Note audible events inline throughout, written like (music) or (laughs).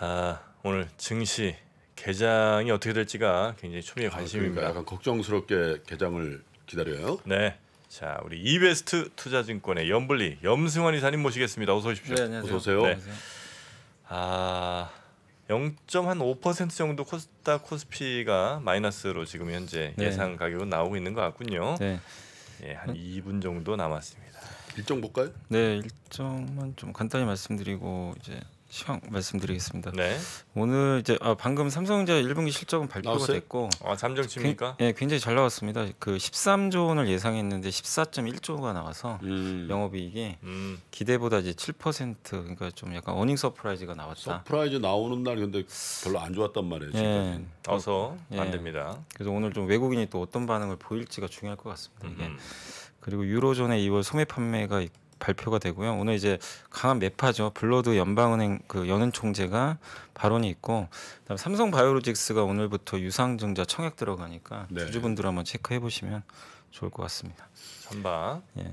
아, 오늘 증시 개장이 어떻게 될지가 굉장히 초미의 아, 관심입니다. 아, 그러니까 약간 걱정스럽게 개장을 기다려요. 네. 자, 우리 이베스트 투자증권의 염블리 염승환 이사님 모시겠습니다. 어서 오십시오. 네, 안녕하세요. 어서 오세요. 네. 아, 0.5% 정도 코스닥 코스피가 마이너스로 지금 현재 네. 예상 가격은 나오고 있는 것 같군요. 네. 예, 한 2분 정도 남았습니다. 일정 볼까요? 네, 일정만 좀 간단히 말씀드리고 이제 시황 말씀드리겠습니다. 네. 오늘 이제 아, 방금 삼성전자 1분기 실적은 발표가 나왔어요? 됐고 아, 잠정치입니까? 그, 예, 네, 굉장히 잘 나왔습니다. 그 13조 원을 예상했는데 14.1조가 나와서 음. 영업이익이 음. 기대보다 이제 7% 그러니까 좀 약간 어닝 서프라이즈가 나왔다. 서프라이즈 나오는 날 근데 별로 안 좋았단 말이에요. 예. 지금. 나와서 예. 안 됩니다. 그래서 오늘 좀 외국인이 또 어떤 반응을 보일지가 중요할 것 같습니다. 이게. 음. 그리고 유로존의 2월 소매 판매가 있고 발표가 되고요. 오늘 이제 강한 매파죠. 블러드 연방은행 그 연은 총재가 발언이 있고 그다음 삼성 바이오로직스가 오늘부터 유상증자 청약 들어가니까 네. 주주분들 한번 체크해 보시면 좋을 것 같습니다. 선박. 예.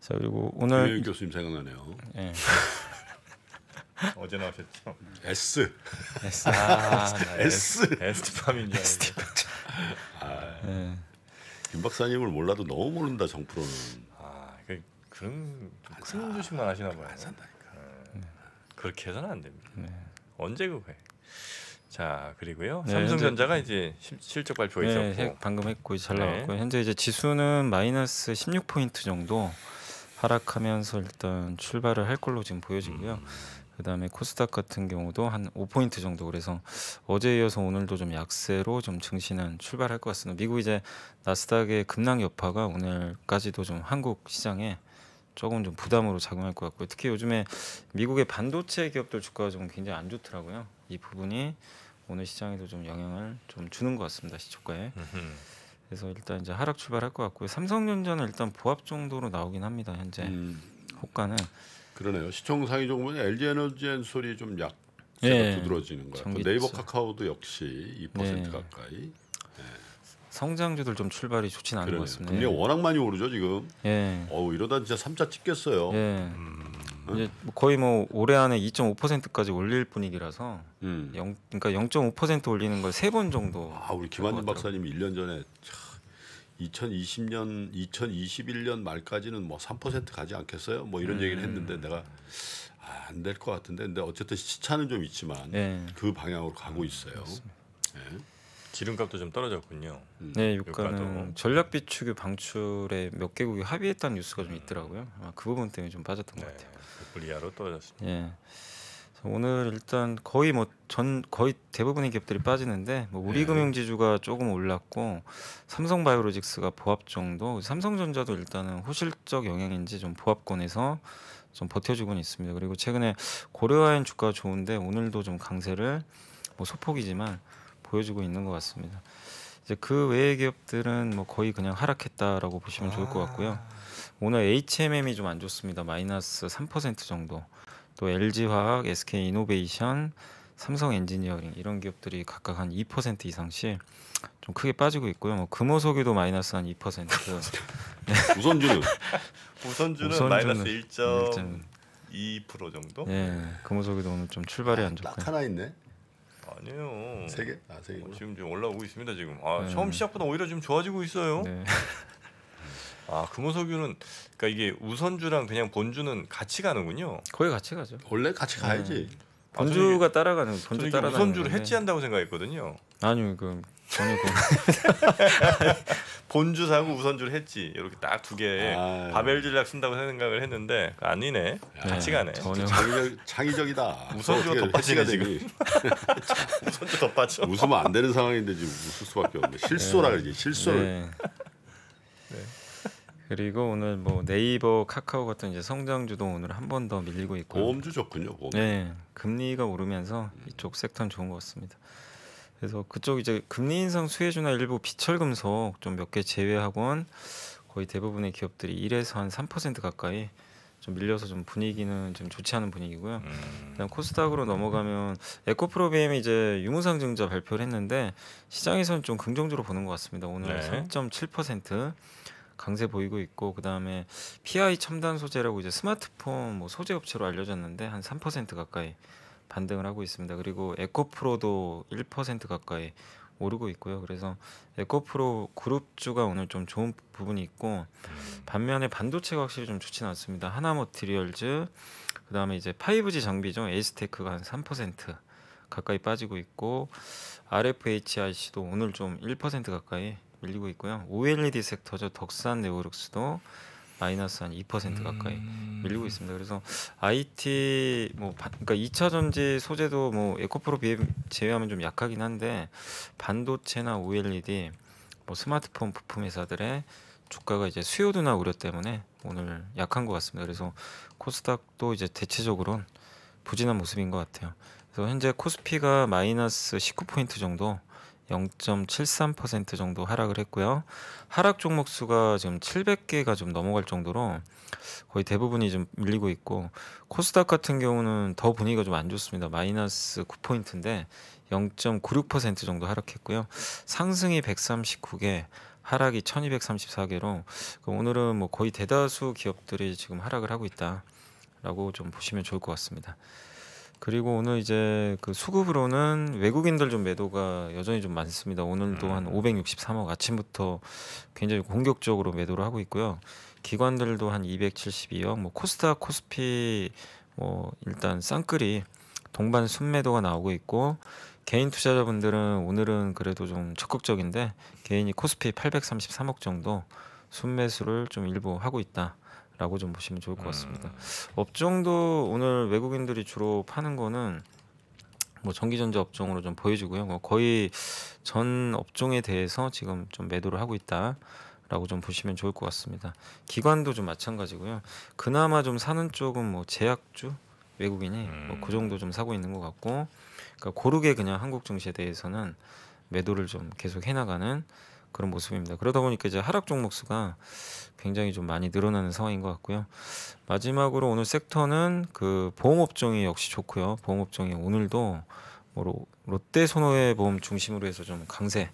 자 그리고 오늘 예, 교수님 생각나네요. 예. (laughs) 어제 나오셨죠? S. S. (laughs) 아, S. S팜인 줄 알고. 아, 예. 김 박사님을 몰라도 너무 모른다 정프로는. 그런 큰 주식만 하시나 봐요. 안 산다니까. 네. 네. 그렇게 해서는 안 됩니다. 네. 언제 그거 해? 자 그리고요 네, 삼성전자가 이제 시, 실적 발표했었고 네, 방금 했고 잘 나왔고 네. 현재 이제 지수는 마이너스 16포인트 정도 하락하면서 일단 출발을 할 걸로 지금 보여지고요. 음. 그다음에 코스닥 같은 경우도 한 5포인트 정도 그래서 어제 이어서 오늘도 좀 약세로 좀 증시는 출발할 것 같습니다. 미국 이제 나스닥의 급락 여파가 오늘까지도 좀 한국 시장에 조금 좀 부담으로 작용할 것 같고요. 특히 요즘에 미국의 반도체 기업들 주가가 좀 굉장히 안 좋더라고요. 이 부분이 오늘 시장에도 좀 영향을 좀 주는 것 같습니다. 시초가에. 그래서 일단 이제 하락 출발할 것 같고요. 삼성전자는 일단 보합 정도로 나오긴 합니다. 현재 음. 호가는 그러네요. 시청 상위적 보면 LG 에너지엔 소리 좀 약. 네. 두드러지는 거예요. 네이버 카카오도 역시 2% 네. 가까이 성장주들 좀 출발이 좋진 않은 그요것 같습니다. 금리 예. 워낙 많이 오르죠 지금. 예. 어 이러다 진짜 삼자 찍겠어요. 예. 음. 이제 뭐 거의 뭐 올해 안에 2.5%까지 올릴 분위기라서 음. 0, 그러니까 0.5% 올리는 걸 세 번 정도. 아 우리 김한진 박사님 1년 전에 참 2020년 2021년 말까지는 뭐3% 가지 않겠어요? 뭐 이런 음. 얘기를 했는데 내가 안 될 것 같은데 근데 어쨌든 시차는 좀 있지만 예. 그 방향으로 가고 있어요. 그렇습니다. 지름값도 좀 떨어졌군요. 음. 네, 유가는 유가도. 전략 비축의 방출에 몇 개국이 합의했다는 뉴스가 좀 음. 있더라고요. 아마 그 부분 때문에 좀 빠졌던 네, 것 같아요. 불 이하로 떨어졌습니다. 예. 오늘 일단 거의 뭐 전 거의 대부분의 기업들이 빠지는데 뭐 우리금융지주가 네. 조금 올랐고 삼성바이오로직스가 보합 정도, 삼성전자도 일단은 호실적 영향인지 좀 보합권에서 좀 버텨주고는 있습니다. 그리고 최근에 고려아인 주가 좋은데 오늘도 좀 강세를 뭐 소폭이지만 보여주고 있는 것 같습니다. 이제 그 외의 기업들은 뭐 거의 그냥 하락했다라고 보시면 좋을 것 같고요. 아. 오늘 HMM이 좀 안 좋습니다. 마이너스 3% 정도. 또 LG화학, SK이노베이션, 삼성엔지니어링 이런 기업들이 각각 한 2% 이상씩 좀 크게 빠지고 있고요. 뭐 금호석유도 마이너스 한 2%. (laughs) 우선주 우선주는, 우선주는 마이너스 1.2% 정도. 네, 예, 금호석유도 오늘 좀 출발이 아, 안 좋고요. 하나 있네. 아니에요. 세 개? 아, 세 개. 어, 지금 좀 올라오고 있습니다, 지금. 아, 네. 처음 시작보다 오히려 좀 좋아지고 있어요. 네. (laughs) 아, 금호석유는 그러니까 이게 우선주랑 그냥 본주는 같이 가는군요. 거의 같이 가죠. 원래 같이 가야지. 네. 본주가 아, 따라가는 본주 따라가는 우선주를 건데. 네. 해체한다고 생각했거든요. 아니요, 그 전혀 (laughs) 본주 사고 우선주를 했지 이렇게 딱 두개 아, 예. 바벨 전략 쓴다고 생각을 했는데 그 아니네 예. 같이 가네 전혀 창의적, 이다 우선주가 더 빠지네 지금 (laughs) 우선주 더 빠져 웃으면 안 되는 상황인데 지금 웃을 수밖에 없네 실수라 예. 그러지 실수를 네. 네. 그리고 오늘 뭐 네이버 카카오 같은 이제 성장주도 오늘 한 번 더 밀리고 있고 보험주 좋군요 보험. 네 금리가 오르면서 이쪽 섹터는 좋은 것 같습니다. 그래서 그쪽 이제 금리 인상 수혜주나 일부 비철금속 좀 몇 개제외하고는 거의 대부분의 기업들이 1에서 한 3% 가까이 좀 밀려서 좀 분위기는 좀 좋지 않은 분위기고요. 음. 그냥 코스닥으로 넘어가면 에코프로비엠이 이제 유무상증자 발표를 했는데 시장에서는 좀 긍정적으로 보는 것 같습니다. 오늘 네. 3.7% 강세 보이고 있고 그다음에 PI 첨단 소재라고 이제 스마트폰 뭐 소재 업체로 알려졌는데 한 3% 가까이 반등을 하고 있습니다. 그리고 에코프로도 1% 가까이 오르고 있고요. 그래서 에코프로 그룹주가 오늘 좀 좋은 부분이 있고 음. 반면에 반도체가 확실히 좀 좋지는 않습니다. 하나모티리얼즈 그다음에 이제 5G 장비죠. 에이스테크가 한 3% 가까이 빠지고 있고 RFHIC도 오늘 좀 1% 가까이 밀리고 있고요. OLED 섹터죠. 덕산 네오룩스도 마이너스 한 2% 가까이 음. 밀리고 있습니다. 그래서 IT 뭐 그러니까 2차 전지 소재도 뭐 에코프로 비해 제외하면 좀 약하긴 한데 반도체나 OLED 뭐 스마트폰 부품 회사들의 주가가 이제 수요 둔화 우려 때문에 오늘 약한 것 같습니다. 그래서 코스닥도 이제 대체적으로 부진한 모습인 것 같아요. 그래서 현재 코스피가 마이너스 19포인트 정도 0.73% 정도 하락을 했고요. 하락 종목 수가 지금 700개가 좀 넘어갈 정도로 거의 대부분이 좀 밀리고 있고 코스닥 같은 경우는 더 분위기가 좀 안 좋습니다. 마이너스 9포인트인데 0.96% 정도 하락했고요. 상승이 139개, 하락이 1234개로 오늘은 뭐 거의 대다수 기업들이 지금 하락을 하고 있다라고 좀 보시면 좋을 것 같습니다. 그리고 오늘 이제 그 수급으로는 외국인들 좀 매도가 여전히 좀 많습니다. 오늘도 음. 한 563억 아침부터 굉장히 공격적으로 매도를 하고 있고요. 기관들도 한 272억, 뭐 코스닥, 코스피 뭐 일단 쌍끌이 동반 순매도가 나오고 있고 개인 투자자분들은 오늘은 그래도 좀 적극적인데 개인이 코스피 833억 정도 순매수를 좀 일부 하고 있다. 라고 좀 보시면 좋을 것 같습니다. 음. 업종도 오늘 외국인들이 주로 파는 거는 뭐 전기전자 업종으로 좀 보여지고요. 뭐 거의 전 업종에 대해서 지금 좀 매도를 하고 있다. 라고 좀 보시면 좋을 것 같습니다. 기관도 좀 마찬가지고요. 그나마 좀 사는 쪽은 뭐 제약주 외국인이 뭐 음. 뭐그 정도 좀 사고 있는 것 같고, 그러니까 고르게 그냥 한국 증시에 대해서는 매도를 좀 계속 해나가는 그런 모습입니다. 그러다 보니까 이제 하락 종목 수가 굉장히 좀 많이 늘어나는 상황인 것 같고요. 마지막으로 오늘 섹터는 그 보험업종이 역시 좋고요. 보험업종이 오늘도 뭐 롯데 손해보험 중심으로 해서 좀 강세.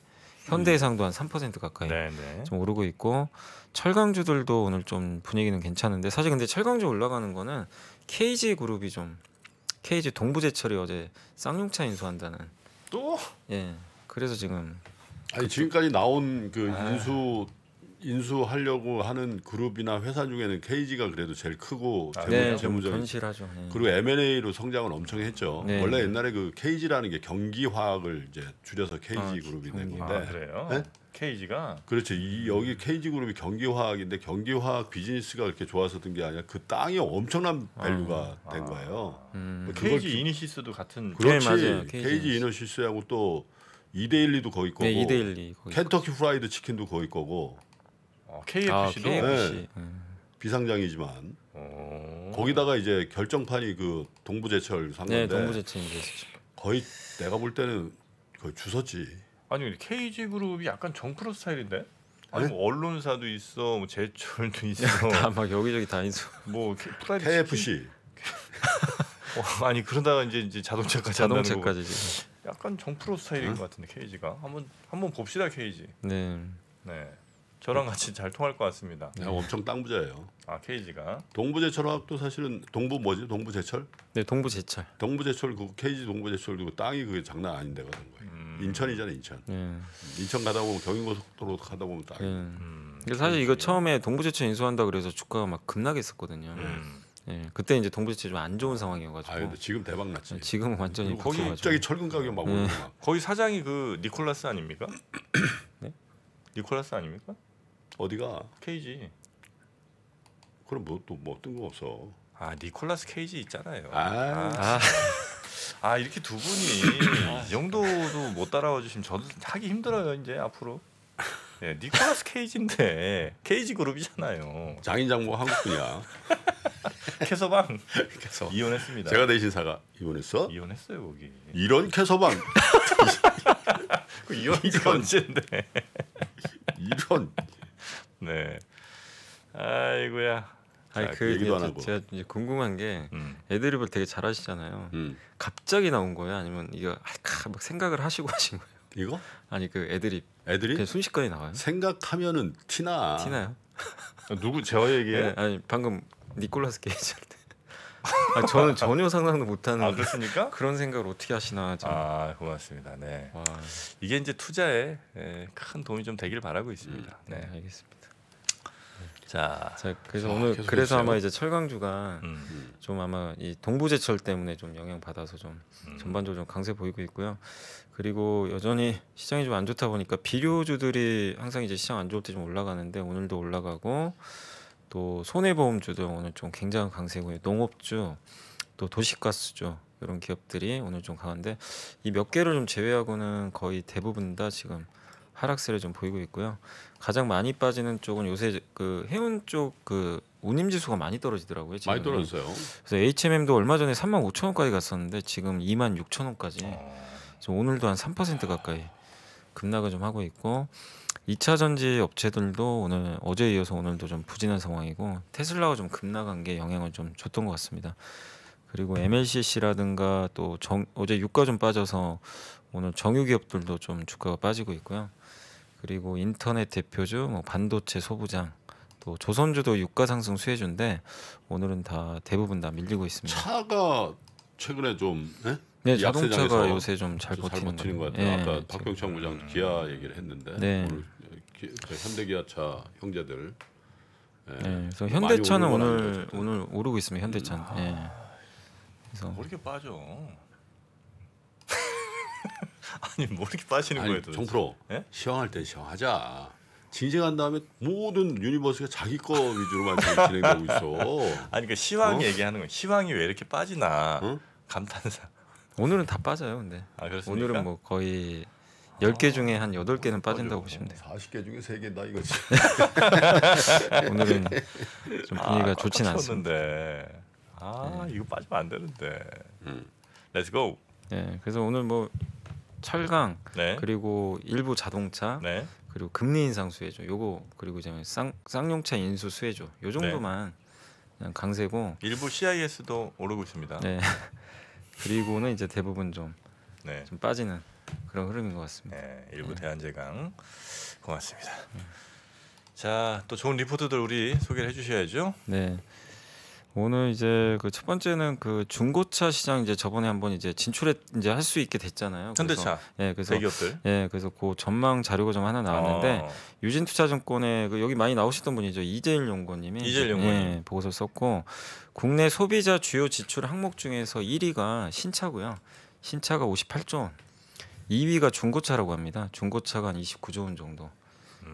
현대해상도 음. 한3% 가까이 네네. 네. 좀 오르고 있고 철강주들도 오늘 좀 분위기는 괜찮은데 사실 근데 철강주 올라가는 거는 KG 그룹이 좀 KG 동부제철이 어제 쌍용차 인수한다는 또? 예 그래서 지금 아니 지금까지 나온 그 아. 인수 인수하려고 하는 그룹이나 회사 중에는 KG가 그래도 제일 크고 아, 재무, 네, 재무적 인실 네. 그리고 M&A로 성장을 엄청 했죠. 네. 원래 옛날에 그 KG라는 게 경기화학을 이제 줄여서 KG 아, 그룹이 된 건데. 아, 그래요? 네? KG가 그렇죠. 이, 여기 KG 그룹이 경기화학인데 경기화학 비즈니스가 그렇게 좋아서 된게 아니라 그 땅이 엄청난 아. 밸류가 아, 된 거예요. 음. KG 이니시스도 같은 그렇지. 네, 맞아요. KG, KG 이니시스하고 또 이데일리도 거기 네, 거고. 네, 이데일리. 거기 켄터키 프라이드 치킨도 거기 거고. 아, KFC도 아, KFC. 네. 음. 비상장이지만 어... 거기다가 이제 결정판이 그 동부제철 산 네, 건데. 네, 동부제철 거의 내가 볼 때는 거의 주섰지. 아니 KG 그룹이 약간 정크로 스타일인데. 아니 뭐 언론사도 있어, 뭐 제철도 있어. (laughs) 다막 여기저기 다니어뭐 프라이드 KFC. (laughs) 어, 아니 그러다가 이제, 이제 자동차까지 자동차까지 약간 정프로 스타일인 것 같은데 케이지가 한번 한번 봅시다 케이지. 네. 네. 저랑 같이 잘 통할 것 같습니다. 네. 아, 엄청 땅 부자예요. 아 케이지가 동부제철학도 사실은 동부 뭐지? 동부제철? 네, 동부제철. 동부제철 그 케이지 동부제철 그 땅이 그게 장난 아닌데거든 거예요. 음. 인천이잖아 요 인천. 네. 인천 가다 보면 경인고속도로 가다 보면 땅. 네. 음. 사실 이거 처음에 동부제철 인수한다 그래서 주가가 막 급락했었거든요. 음. 예, 그때 이제 동부지체 좀 안 좋은 상황이어가지고. 아, 근데 지금 대박 났지. 예, 지금 완전히 거기 가 갑자기 철근 가격 막 오르고 막. 예. 거기 사장이 그 니콜라스 아닙니까? 네? 니콜라스 아닙니까? 어디가? 케이지. 그럼 뭐 또뭐 뜬거없어아 니콜라스 케이지 있잖아요. 아, 아. 아 이렇게 두 분이 이 정도도 못 따라와 주시면 저도 하기 힘들어요 이제 앞으로. 네, 니콜라스 케이지인데 케이지 그룹이잖아요. 장인장모 한국분이야. (laughs) 캐서방 캐서. 이혼했습니다. 제가 대신 사과 이혼했어? 이혼했어요 거기. 이런 캐서방. (laughs) 그 이혼 언제인데? 이런. 네. 아이고야. 아니 자, 그 얘기도 안 하고. 제가 이제 궁금한 게 음. 애드립을 되게 잘하시잖아요. 음. 갑자기 나온 거예요? 아니면 이거 막 생각을 하시고 하신 거예요? 이거? 아니 그 애드립. 애들이 그냥 순식간에 나와요. 생각하면은 티나. 티나요? 아, 누구 저얘기예 네, 아니 방금 니콜라스 케이지한테. (laughs) 아, 저는 전혀 상상도 못하는 아 그렇습니까? 그런 생각을 어떻게 하시나. 좀. 아 고맙습니다. 네. 와. 이게 이제 투자에 예, 큰 도움이 좀 되길 바라고 있습니다. 음. 네, 네 알겠습니다. 자, 자 그래서 자, 오늘 그래서 아마 이제 철강주가 음. 좀 아마 이 동부제철 때문에 좀 영향 받아서 좀 음. 전반적으로 좀 강세 보이고 있고요. 그리고 여전히 시장이 좀 안 좋다 보니까 비료주들이 항상 이제 시장 안 좋을 때 좀 올라가는데 오늘도 올라가고 또 손해보험주도 오늘 좀 굉장한 강세고요. 농업주 또 도시가스주 이런 기업들이 오늘 좀 강한데 이 몇 개를 좀 제외하고는 거의 대부분 다 지금 하락세를 좀 보이고 있고요. 가장 많이 빠지는 쪽은 요새 그 해운 쪽 그 운임 지수가 많이 떨어지더라고요. 지금. 많이 떨어졌어요. 그래서 HMM도 얼마 전에 3만 5천 원까지 갔었는데 지금 2만 6천 원까지. 어. 오늘도 한 3% 가까이 급락을 좀 하고 있고 2차 전지 업체들도 오늘 어제 이어서 오늘도 좀 부진한 상황이고 테슬라가 좀 급락한 게 영향을 좀 줬던 것 같습니다. 그리고 MLCC라든가 또 정, 어제 유가 좀 빠져서 오늘 정유 기업들도 좀 주가가 빠지고 있고요. 그리고 인터넷 대표주, 뭐 반도체 소부장, 또 조선주도 유가 상승 수혜주인데 오늘은 다 대부분 다 밀리고 있습니다. 차가 최근에 좀 예? 네? 네, 자동차가 요새 좀 잘 버티는, 버티는 것 같아요. 네, 아까 박병창 부장 음. 기아 얘기를 했는데 네. 오늘 기, 그 현대기아차 형제들. 예, 네, 그래서 현대차는 오늘 오늘 오르고 있습니다. 현대차. 음. 네. 아, 그래서 그렇게 빠져. (laughs) 아니 뭐 이렇게 빠지는 아니, 거예요 정프로 예? 시황할 때 시황하자. 진행한 다음에 모든 유니버스가 자기 거 위주로만 (laughs) 진행되고 있어. 아니 그시황 그러니까 어? 얘기하는 거. 시황이 왜 이렇게 빠지나 응? 어? 감탄사. 오늘은 다 빠져요, 근데. 아, 오늘은 뭐 거의 10개 중에 한 8개는 빠진다고 어, 보시면 돼요. 40개 뭐 중에 3개 나 이거지. 오늘은 좀 아, 분위기가 아, 좋진 않습니다. 아, 이거 빠지면 안 되는데. 음. 렛츠 고. 예. 그래서 오늘 뭐 철강 네. 그리고 일부 자동차 네. 그리고 금리 인상 수혜죠. 요거 그리고 이제 쌍 쌍용차 인수 수혜죠. 요 네. 정도만 그냥 강세고 일부 CIS도 오르고 있습니다. 네. (laughs) 그리고는 이제 대부분 좀, 네. 좀 빠지는 그런 흐름인 것 같습니다. 네, 일부 네. 대한제강 고맙습니다. 자, 또 좋은 리포트들 우리 소개를 해주셔야죠. 네. 오늘 이제 그 첫 번째는 그 중고차 시장 이제 저번에 한번 이제 진출해 이제 할 수 있게 됐잖아요. 현대차. 예, 그래서 대기업들. 예, 그래서 그 전망 자료가 좀 하나 나왔는데 어. 아. 유진투자증권에그 여기 많이 나오셨던 분이죠 이재일 연구원님이 이재일 연구원 예, 보고서 썼고 국내 소비자 주요 지출 항목 중에서 1위가 신차고요. 신차가 58조 원. 2위가 중고차라고 합니다. 중고차가 한 29조 원 정도.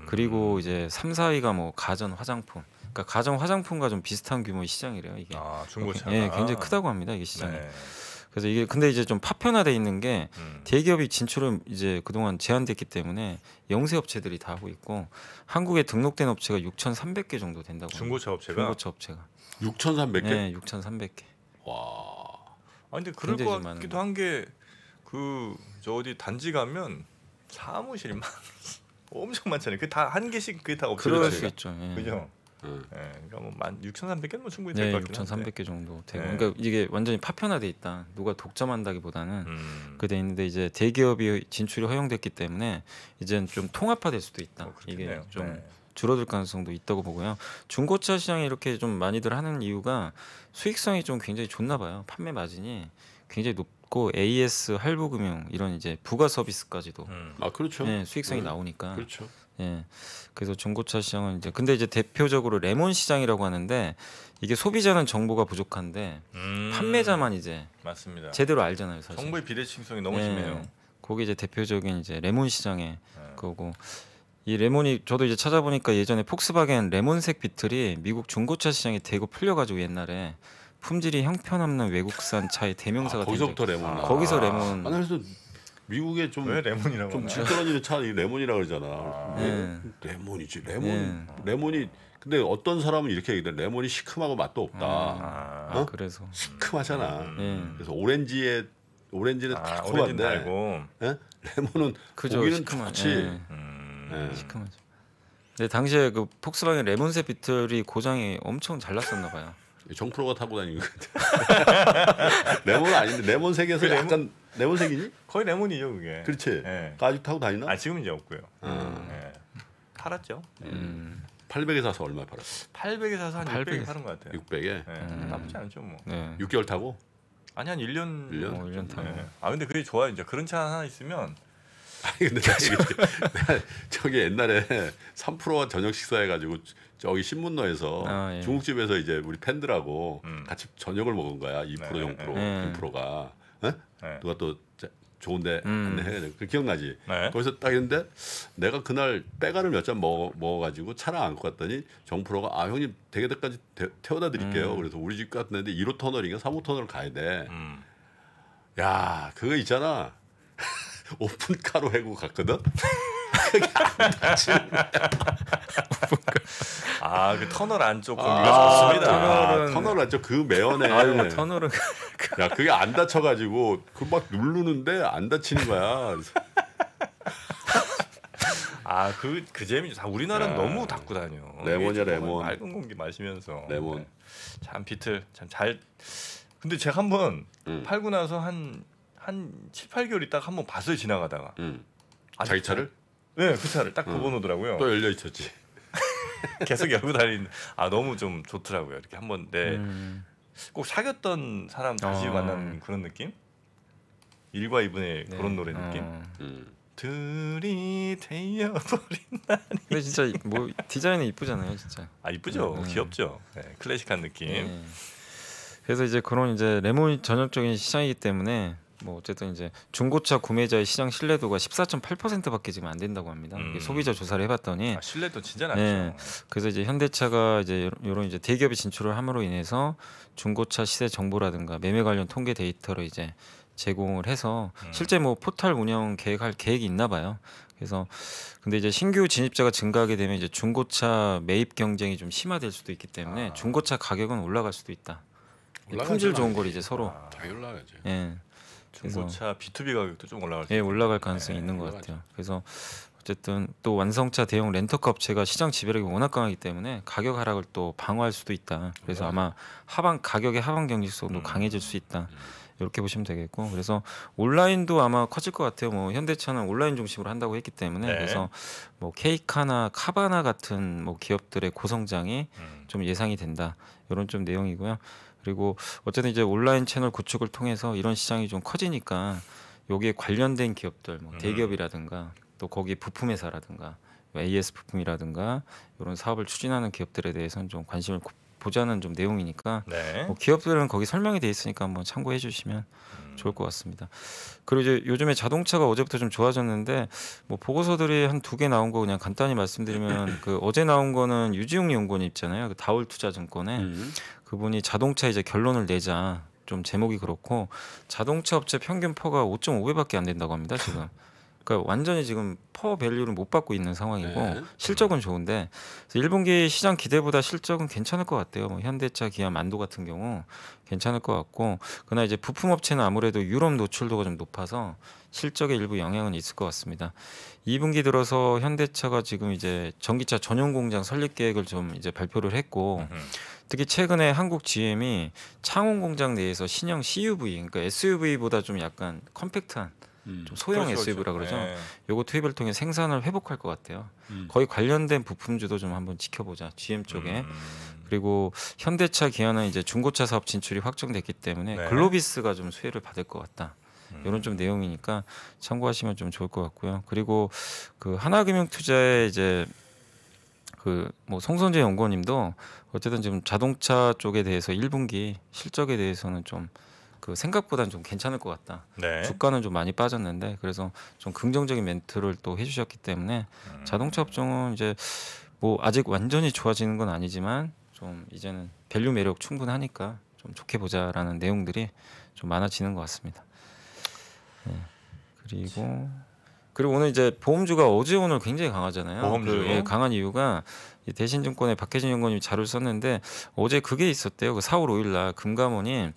그리고 음. 이제 3, 4위가 뭐 가전 화장품. 그러니까 가정 화장품과 좀 비슷한 규모의 시장이래요 이게. 아 중고차. 예, 굉장히 크다고 합니다 이게 시장이. 네. 그래서 이게 근데 이제 좀 파편화돼 있는 게 음. 대기업이 진출을 이제 그동안 제한됐기 때문에 영세 업체들이 다 하고 있고 한국에 등록된 업체가 6,300개 정도 된다고. 중고차 합니다. 업체가. 중고차 업체가. 6,300개. 네, 6,300개. 와. 아 근데 그럴 것 같기도 한 게 그 저 어디 단지 가면 사무실이 막 (laughs) 엄청 많잖아요. 그 다 한 개씩 그게 다없어졌어 그럴 수 있죠. 예. 그죠. 음. 예, 그러니까 뭐만 6,300개는 뭐 충분히 될것 네, 같긴 6,300개 정도 되고. 네. 그러니까 이게 완전히 파편화돼 있다. 누가 독점한다기보다는 음. 그돼 있는데 이제 대기업이 진출이 허용됐기 때문에 이제는 좀 통합화될 수도 있다. 어, 이게 좀 네. 줄어들 가능성도 있다고 보고요. 중고차 시장이 이렇게 좀 많이들 하는 이유가 수익성이 좀 굉장히 좋나 봐요. 판매 마진이 굉장히 높고 AS 할부 금융 이런 이제 부가 서비스까지도 음. 아 그렇죠. 네, 수익성이 음. 나오니까 그렇죠. 예. 그래서 중고차 시장은 이제 근데 이제 대표적으로 레몬 시장이라고 하는데 이게 소비자는 정보가 부족한데 음. 판매자만 이제 맞습니다. 제대로 알잖아요. 사실. 정보의 비대칭성이 너무 예. 심해요. 그게 이제 대표적인 이제 레몬 시장의 그거고 예. 이 레몬이 저도 이제 찾아보니까 예전에 폭스바겐 레몬색 비틀이 미국 중고차 시장에 대거 풀려가지고 옛날에 품질이 형편없는 외국산 차의 아, 대명사가 아, 거기서부터 레몬 거기서 레몬. 아, 미국에 좀왜 레몬이라고 좀 질떨어지는 차이 레몬이라 고 그러잖아. 아. 네. 레몬이지 레몬 네. 레몬이 근데 어떤 사람은 이렇게 얘기해 레몬이 시큼하고 맛도 없다. 음. 아. 어? 그래서 시큼하잖아. 음. 네. 그래서 오렌지에 오렌지는 아, 달콤한데 달고. 예? 레몬은 그죠, 고기는 시큼한, 지 예. 음. 음 예. 시큼하죠. 근데 당시에 그 폭스바겐 레몬색 비틀이 고장이 엄청 잘 났었나 봐요. 정프로가 타고 다니는 거 같아. (laughs) 레몬 아닌데 레몬색에서 그 레몬? 약간 레몬색이니? 거의 레몬이죠 그게. 그렇지. 네. 예. 아직 타고 다니나? 아 지금 이제 없고요. 아. 예. 예. 음. 네. 팔았죠. 음. 800에 사서 얼마 에 팔았어? 800에 사서 한 800에 600에 사는 것 같아요. 600에? 네. 음. 나쁘지 않죠 뭐. 네. 6개월 타고? 아니 한 1년. 1년? 어, 1년 타고. 네. 아 근데 그게 좋아요. 이제 그런 차 하나 있으면 아니 근데 내가 저기 옛날에 3프로와 저녁 식사해가지고 저기 신문로에서 아, 예. 중국집에서 이제 우리 팬들하고 음. 같이 저녁을 먹은 거야 2%프 네, 0%프로 네. 로가 네. 누가 또 좋은데 음. 해야 돼. 그 기억나지? 네. 거기서 딱 했는데 내가 그날 빼가를 몇잔 먹어, 먹어가지고 차를 안고 갔더니 정프로가 아 형님 대게대까지 태워다 드릴게요. 음. 그래서 우리 집같은데 1호 터널인가 3호 터널 가야 돼. 음. 야 그거 있잖아. (laughs) 오픈카로 해고 갔거든. 아, 그 터널 안쪽 공기가 아, 좋습니다. 터널은... 아, 터널 안쪽 그 매연에. 아이 그 터널은. 그, 그 야, 그게 안 다쳐가지고 그막 누르는데 안 다치는 거야. 아, 그, 그 재미죠. 우리나라는 야. 너무 닦고 다녀. 레몬이야, 레몬. 맑은 공기 마시면서. 레몬. 네. 참, 비틀. 참 잘. 근데 제가 한번 음. 팔고 나서 한, 한 7, 8개월 있다가 한번 봤어요, 지나가다가. 음. 자기 차를? 네, 그 차를 딱 음. 보고 놓더라고요. 또 열려 있었지. (laughs) 계속 열고 다니는. 아 너무 좀 좋더라고요. 이렇게 한번 내꼭 네. 음. 사귀었던 사람 다시 어. 만난 그런 느낌. 일과 이분의 네. 그런 노래 느낌. 들이 어. 음. 되어버린 (laughs) 날이. 근데 진짜 뭐 디자인이 이쁘잖아요, 진짜. 아 이쁘죠, 네. 귀엽죠. 네, 클래식한 느낌. 네. 그래서 이제 그런 이제 레몬이 전형적인 시장이기 때문에 뭐 어쨌든 이제 중고차 구매자의 시장 신뢰도가 14.8%밖에 지금 안 된다고 합니다. 음. 소비자 조사를 해봤더니 아, 신뢰도 진짜 네. 낮죠. 네. 그래서 이제 현대차가 이제 이런 이제 대기업이 진출을 함으로 인해서 중고차 시세 정보라든가 매매 관련 통계 데이터를 이제 제공을 해서 음. 실제 뭐 포털 운영 계획할 계획이 있나 봐요. 그래서 근데 이제 신규 진입자가 증가하게 되면 이제 중고차 매입 경쟁이 좀 심화될 수도 있기 때문에 아. 중고차 가격은 올라갈 수도 있다. 품질 좋은 걸 이제 서로 아, 당 올라가지. 예. 중고차 B2B 가격도 좀 올라갈 예, 올라갈 가능성이 네, 있는 것 같아요. 그래서 어쨌든 또 완성차 대형 렌터카 업체가 시장 지배력이 워낙 강하기 때문에 가격 하락을 또 방어할 수도 있다. 그래서 맞아. 네. 마 하반 가격의 하반 경직성도 음. 강해질 수 있다. 음. 이렇게 보시면 되겠고 그래서 온라인도 아마 커질 것 같아요. 뭐 현대차는 온라인 중심으로 한다고 했기 때문에 네. 그래서 뭐 케이카나 카바나 같은 뭐 기업들의 고성장이 음. 좀 예상이 된다. 이런 좀 내용이고요. 그리고 어쨌든 이제 온라인 채널 구축을 통해서 이런 시장이 좀 커지니까 여기에 관련된 기업들, 뭐 음. 대기업이라든가 또 거기 부품 회사라든가 AS 부품이라든가 이런 사업을 추진하는 기업들에 대해서는 좀 관심을 보자는 좀 내용이니까 네. 뭐 기업들은 거기 설명이 돼 있으니까 한번 참고해 주시면 음. 좋을 것 같습니다. 그리고 이제 요즘에 자동차가 어제부터 좀 좋아졌는데 뭐 보고서들이 한 두 개 나온 거 그냥 간단히 말씀드리면 그 어제 나온 거는 유지용 연구원이 있잖아요. 그 다울투자증권에 음. 그분이 자동차 이제 결론을 내자 좀 제목이 그렇고 자동차 업체 평균 퍼가 5.5배밖에 안 된다고 합니다 지금. 그러니까 완전히 지금 퍼 밸류를 못 받고 있는 상황이고 네. 실적은 좋은데 1분기 시장 기대보다 실적은 괜찮을 것 같아요. 뭐 현대차, 기아, 만도 같은 경우 괜찮을 것 같고 그러나 이제 부품 업체는 아무래도 유럽 노출도가 좀 높아서 실적에 일부 영향은 있을 것 같습니다. 2분기 들어서 현대차가 지금 이제 전기차 전용 공장 설립 계획을 좀 이제 발표를 했고 특히 최근에 한국 GM이 창원 공장 내에서 신형 CUV 그러니까 SUV보다 좀 약간 컴팩트한 음. 좀 소형 SUV라 그러죠. 네. 요거 투입을 통해 생산을 회복할 것 같아요. 음. 거의 관련된 부품주도 좀 한번 지켜보자. GM 쪽에. 음. 그리고 현대차 기아는 이제 중고차 사업 진출이 확정됐기 때문에 네. 글로비스가 좀 수혜를 받을 것 같다. 이런 음. 좀 내용이니까 참고하시면 좀 좋을 것 같고요. 그리고 그 하나금융투자에 이제 그 뭐 송선재 연구원님도 어쨌든 지금 자동차 쪽에 대해서 1분기 실적에 대해서는 좀그 생각보다는 좀 괜찮을 것 같다. 네. 주가는 좀 많이 빠졌는데 그래서 좀 긍정적인 멘트를 또 해주셨기 때문에 음. 자동차 업종은 이제 뭐 아직 완전히 좋아지는 건 아니지만 좀 이제는 밸류 매력 충분하니까 좀 좋게 보자라는 내용들이 좀 많아지는 것 같습니다. 네. 그리고 그리고 오늘 이제 보험주가 어제 오늘 굉장히 강하잖아요. 보험주 그, 예, 강한 이유가 대신증권의 박혜진 연구원이 자료를 썼는데 어제 그게 있었대요. 그 4월 5일 날 금감원이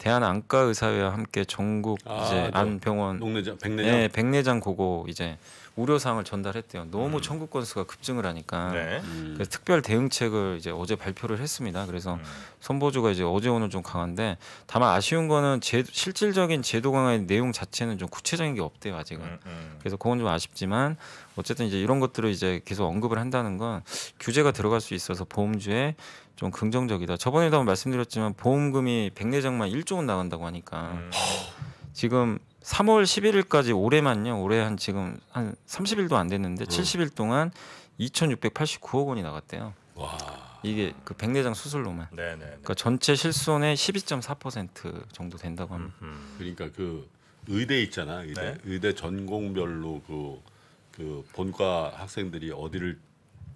대한 안과 의사회와 함께 전국 아, 이제 안병원 농내장 백내장 네, 백내장 고고 이제 우려사항을 전달했대요. 너무 청구 음. 건수가 급증을 하니까 네. 음. 음. 그래서 특별 대응책을 이제 어제 발표를 했습니다. 그래서 음. 선보조가 이제 어제 오늘 좀 강한데 다만 아쉬운 거는 제, 실질적인 제도 강화의 내용 자체는 좀 구체적인 게 없대요 아직은. 음, 그래서 그건 좀 아쉽지만 어쨌든 이제 이런 것들을 이제 계속 언급을 한다는 건 규제가 들어갈 수 있어서 보험주에 좀 긍정적이다. 저번에도 한번 말씀드렸지만 보험금이 백내장만 1조 원 나간다고 하니까 음. 지금 3월 11일까지 올해만요. 올해 한 지금 한 30일도 안 됐는데 음. 70일 동안 2,689억 원이 나갔대요. 와. 이게 그 백내장 수술로만. 네네. 네, 네. 그러니까 전체 실손의 12.4% 정도 된다고 합니다. 음, 음, 그러니까 그 의대 있잖아. 의대, 네. 의대 전공별로 그, 그 본과 학생들이 어디를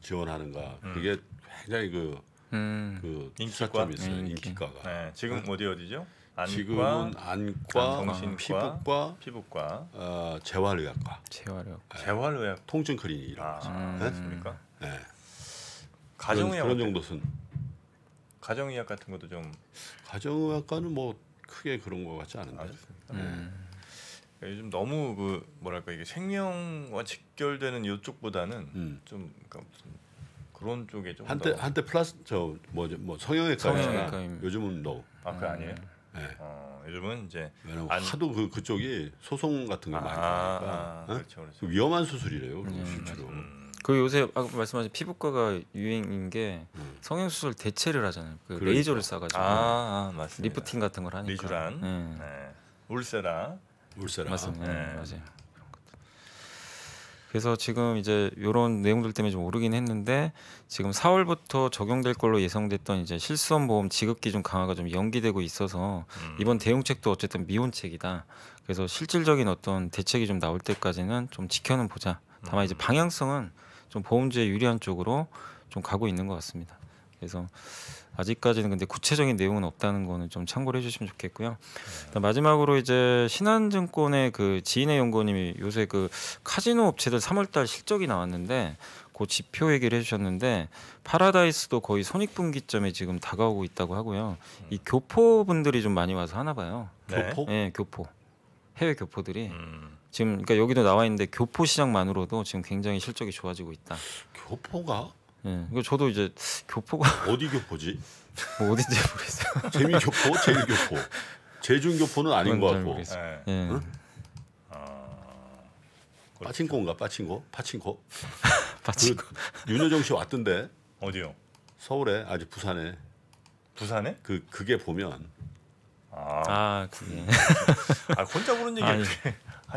지원하는가. 음. 그게 굉장히 그 음. 그 인기과 있어요. 네, 인 음, 인기과가. 네, 지금 네. 어디 어디죠? 안과, 지금은 안과, 정신과, 피부과, 피부과, 어, 재활의학과, 재활의학, 네. 재활의학 통증 클리닉이라고 아, 죠 아, 네. 그렇습니까? 네. 네. 가정의학 그런, 정도는 가정의학 같은 것도 좀 가정의학과는 뭐 크게 그런 것 같지 않은데. 아, 음. 요즘 너무 그 뭐랄까 이게 생명과 직결되는 이쪽보다는 음. 좀 그러니까 무슨 그런 쪽에 좀 한때 한때 플라스 저뭐뭐 뭐, 성형외과였잖 요즘은 노. 뭐. 아그 아니에요? 음. 네. 어, 요즘은 이제 안... 하도 그 그쪽이 소송 같은 거 아, 많이 하니까 아, 어? 그렇죠, 그렇죠. 그 위험한 수술이래요. 음, 음, 실제로. 음. 그 요새 아까 말씀하신 피부과가 유행인 게 음. 성형 수술 대체를 하잖아요. 그 그러니까. 레이저를 쏴가지고 아, 아, 리프팅 같은 걸 하니까. 리쥬란, 네. 네. 울세라. 울세라. 맞습니다. 네. 네 맞아요. 그래서 지금 이제 이런 내용들 때문에 좀 오르긴 했는데 지금 4월부터 적용될 걸로 예상됐던 이제 실손 보험 지급 기준 강화가 좀 연기되고 있어서 음. 이번 대응책도 어쨌든 미온책이다. 그래서 실질적인 어떤 대책이 좀 나올 때까지는 좀 지켜는 보자. 다만 이제 음. 방향성은 좀 보험주에 유리한 쪽으로 좀 가고 있는 것 같습니다. 그래서 아직까지는 근데 구체적인 내용은 없다는 거는 좀 참고를 해주시면 좋겠고요. 마지막으로 이제 신한증권의 그 지인의 연구원님이 요새 그 카지노 업체들 3월달 실적이 나왔는데 그 지표 얘기를 해주셨는데 파라다이스도 거의 손익분기점에 지금 다가오고 있다고 하고요. 이 교포분들이 좀 많이 와서 하나 봐요. 네. 교포? 네, 교포. 해외 교포들이 음. 지금 그러니까 여기도 나와 있는데 교포 시장만으로도 지금 굉장히 실적이 좋아지고 있다. 교포가 예. 이거 저도 이제 교포가 (laughs) 어디 교포지? (laughs) 뭐 어딘지 모르겠어요. 재미 교포, 재미 교포, (laughs) 재준 교포는 아닌 것 같고. 예. 예. 응? 빠친코인가? 아, 빠친코? 파친코? 파친코. 그 윤여정 씨 왔던데. 어디요? 서울에 아주 부산에. 부산에? 그 그게 보면. 아, 아 그게. 아 혼자 보는 얘기 아니.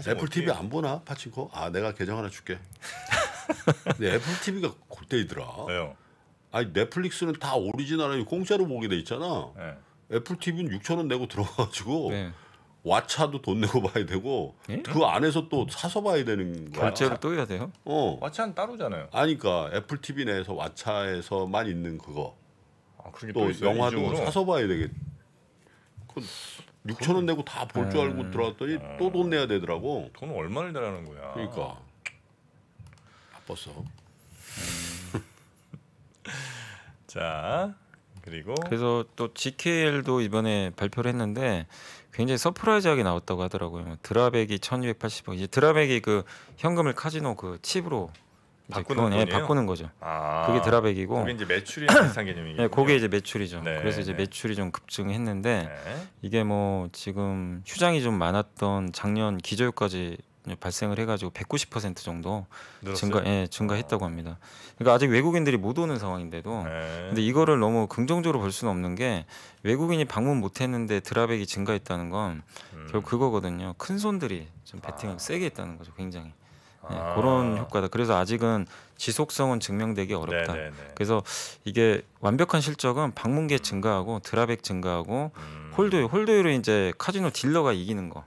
애플 TV 안 보나? 파친코? 아 내가 계정 하나 줄게. 근데 (laughs) 네, 애플 TV가 골때이더라. 왜요? 아니 넷플릭스는 다 오리지널 아니 공짜로 보게 돼 있잖아. 네. 애플 TV는 6천 원 내고 들어가가지고 네. 왓챠도 돈 내고 봐야 되고 예? 그 안에서 또 사서 봐야 되는 결제를 또 해야 돼요? 어. 왓챠는 따로잖아요. 아니까 애플 TV 내에서 왓챠에서만 있는 그거. 아, 그게 또, 또 영화도 이중으로? 사서 봐야 되겠. 그 6천 원 내고 다 볼 줄 알고 음. 들어왔더니또돈 아. 내야 되더라고. 돈 얼마를 내라는 거야. 그러니까. 바빠자 음. (laughs) 그리고 그래서 또 GKL도 이번에 발표를 했는데 굉장히 서프라이즈하게 나왔다고 하더라고요. 뭐 드라백이 1,280억 이제 드라백이 그 현금을 카지노 그 칩으로 바꾸는, 예, 바꾸는 거죠. 아, 그게 드라백이고 그게 이제 매출이 (coughs) 비 개념이겠요 네, 그게 이제 매출이죠. 네, 그래서 이제 네. 매출이 좀 급증했는데 네. 이게 뭐 지금 휴장이 좀 많았던 작년 기저유까지 예, 발생을 해가지고 190% 정도 늘었어 증가 예, 증가했다고 아. 합니다. 그러니까 아직 외국인들이 못 오는 상황인데도 네. 근데 이거를 너무 긍정적으로 볼 수는 없는 게 외국인이 방문 못했는데 드라백이 증가했다는 건 음. 결국 그거거든요. 큰 손들이 좀 배팅을 아. 세게 했다는 거죠, 굉장히. 네, 아. 그런 효과다. 그래서 아직은 지속성은 증명되기 어렵다. 네네네. 그래서 이게 완벽한 실적은 방문객 증가하고 드라백 증가하고 음. 홀도율, 홀도율은 이제 카지노 딜러가 이기는 거.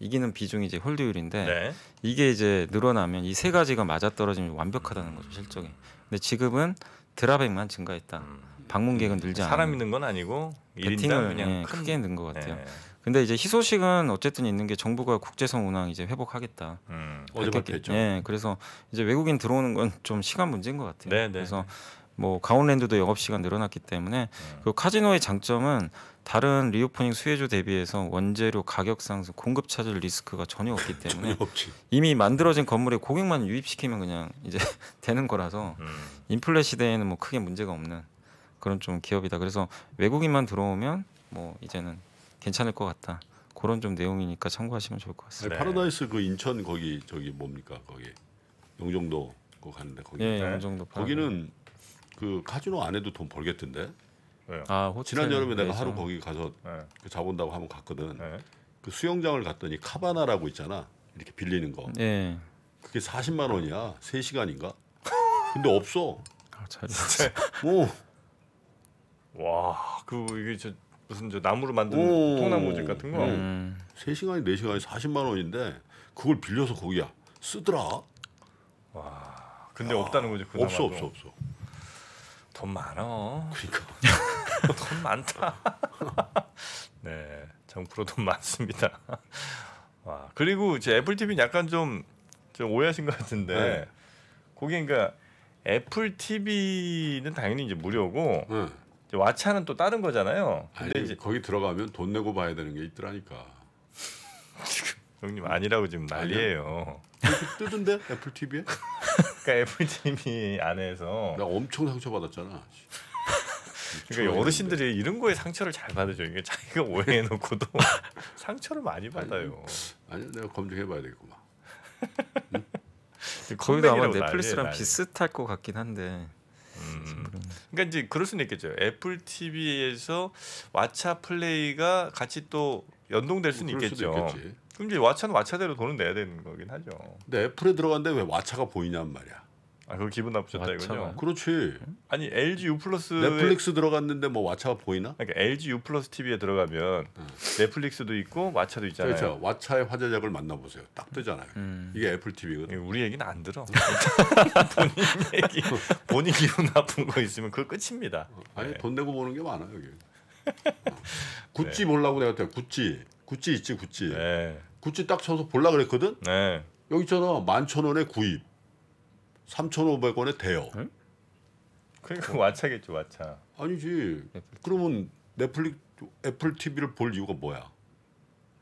이기는 비중이 이제 홀드율인데 네. 이게 이제 늘어나면 이 세 가지가 맞아떨어지면 완벽하다는 거죠 실적이. 근데 지금은 드라백만 증가했다. 음. 방문객은 늘지 않아. 사람 있는 건 아니고 배팅을 그냥 예, 큰... 크게 는것 같아요. 네. 근데 이제 희소식은 어쨌든 있는 게 정부가 국제선 운항 이제 회복하겠다. 음, 어제 발표했죠. 예, 그래서 이제 외국인 들어오는 건 좀 시간 문제인 것 같아요. 네네. 네, 그래서 네. 뭐 가온랜드도 영업 시간 늘어났기 때문에 음. 그 카지노의 장점은 다른 리오프닝 수혜주 대비해서 원재료 가격 상승, 공급 차질 리스크가 전혀 없기 (laughs) 때문에 전혀 이미 만들어진 건물에 고객만 유입시키면 그냥 이제 (laughs) 되는 거라서 음. 인플레 시대에는 뭐 크게 문제가 없는 그런 좀 기업이다. 그래서 외국인만 들어오면 뭐 이제는 괜찮을 것 같다. 그런 좀 내용이니까 참고하시면 좋을 것 같습니다. 네. 파라다이스 그 인천 거기 저기 뭡니까 거기 영종도 거 가는데 거기 네, 예, 영종도 파라다이스. 거기는 그 카지노 안 해도 돈 벌겠던데? 네. 아, 지난 여름에 내가 네, 하루 거기 가서 예. 그 자본다고 하면 갔거든. 예. 그 수영장을 갔더니 카바나라고 있잖아. 이렇게 빌리는 거. 네. 그게 40만 원이야. 3시간인가? 근데 없어. 아, 진짜. 오. 와, 그 이게 저 무슨 저 나무로 만든 통나무집 같은 거. 음. 3시간이 4시간이 40만 원인데 그걸 빌려서 거기야. 쓰더라. 와. 근데 야. 없다는 거지. 그 없어 없어 없어. 돈 많아. 그러니까. (laughs) 돈 많다. (laughs) 네, 정프로 돈 많습니다. 와, 그리고 이제 애플 TV는 약간 좀, 좀 오해하신 것 같은데 네. 거기 그러니까 애플 TV는 당연히 이제 무료고 네. 이제 왓챠는 또 다른 거잖아요. 근데 아니, 이제 거기 들어가면 돈 내고 봐야 되는 게 있더라니까. 지금 (laughs) 형님 아니라고 지금 난리예요. 뜨던데 애플 TV에? 그러니까 애플 TV 안에서 나 엄청 상처 받았잖아. 그러니까 어르신들이 이런 거에 상처를 잘 받으죠. 이게 자기가 (laughs) 오해해놓고도 (laughs) 상처를 많이 받아요. 아니, 음, 아니 내가 검증해봐야 되겠구만. (laughs) 응? 거기도 아마 넷플릭스랑 난리에, 비슷할 것 같긴 한데. 음. 그러니까 이제 그럴 수는 있겠죠. 애플 TV에서 왓챠 플레이가 같이 또 연동될 수는 있겠죠. 그럼 이제 왓챠는 왓챠대로 돈을 내야 되는 거긴 하죠. 근데 애플에 들어갔는데 왜 왓챠가 보이냐는 말이야. 아, 그거 기분 나쁘셨다 이거죠. 그렇지. 아니 LG U 플러스 넷플릭스 들어갔는데 뭐 왓챠가 보이나? 그러니까 LG U 플러스 TV에 들어가면 음. 넷플릭스도 있고 왓챠도 있잖아요. 그렇죠. 왓챠의 화제작을 만나보세요. 딱 뜨잖아요. 음. 이게 애플 TV거든. 우리 얘기는 안 들어. (laughs) 본인 얘기, 본인 기분 나쁜 거 있으면 그 끝입니다. 아니 네. 돈 내고 보는 게많아 여기. (laughs) 구찌 네. 보려고 내가 했 구찌, 구찌 있지 구찌. 네. 구찌 딱 쳐서 볼라 그랬거든. 네. 여기 있잖아 만천 원에 구입. 3,500원에 돼요. 응? 그러니까 (laughs) 왓챠겠죠, 왓챠. 아니지. 애플. 그러면 넷플릭 애플 TV를 볼 이유가 뭐야?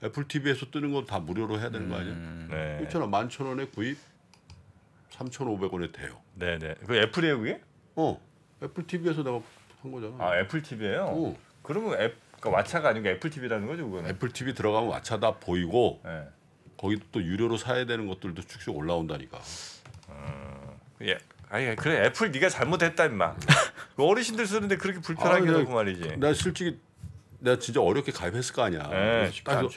애플 TV에서 뜨는 건다 무료로 해야 되는 거 아니야? 음, 음. 네. 그렇잖아. 11,000원에 구입 3,500원에 돼요. 네, 네. 그 애플이에요, 그게? 어. 애플 TV에서 내가 산 거잖아. 아, 애플 TV예요? 어. 그러면 앱 그러니까 왓챠가 아니고 애플 TV라는 거죠, 그거는. 애플 TV 들어가면 왓챠다 보이고 네. 거기 또 유료로 사야 되는 것들도 쭉쭉 올라온다니까. 음. 예. 아니 그래 애플 네가 잘못했다 임마. 그 어르신들 쓰는데 그렇게 불편하게 아, 하고 말이지. 나 솔직히 내가 진짜 어렵게 가입했을 거 아니야. 예, 딱어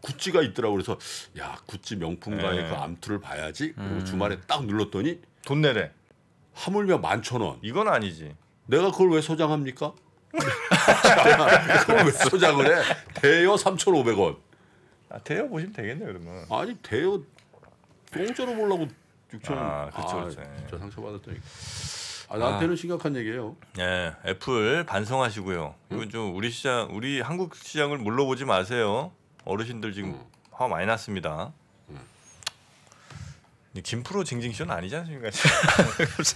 구찌가 있더라고 그래서 야 구찌 명품가의 네. 예. 그 암투를 봐야지. 그리고 음. 주말에 딱 눌렀더니 돈 내래. 하물며 만 천 원. 이건 아니지. 내가 그걸 왜 소장합니까? 그걸 왜 소장을 해? 대여 삼천오백 원 아, 대여 보시면 되겠네 그러면. 아니 대여 공짜로 보려고 6천 아, 아, 그렇죠. 아, 그렇죠. 예. 상처받을 때. 아, 나한테는 아, 심각한 얘기예요. 예, 애플 반성하시고요. 음? 이건 좀 우리 시장, 우리 한국 시장을 물러보지 마세요. 어르신들 지금 음. 화 많이 났습니다. 음. 김프로 징징쇼는 아니지 않습니까? (laughs) (laughs)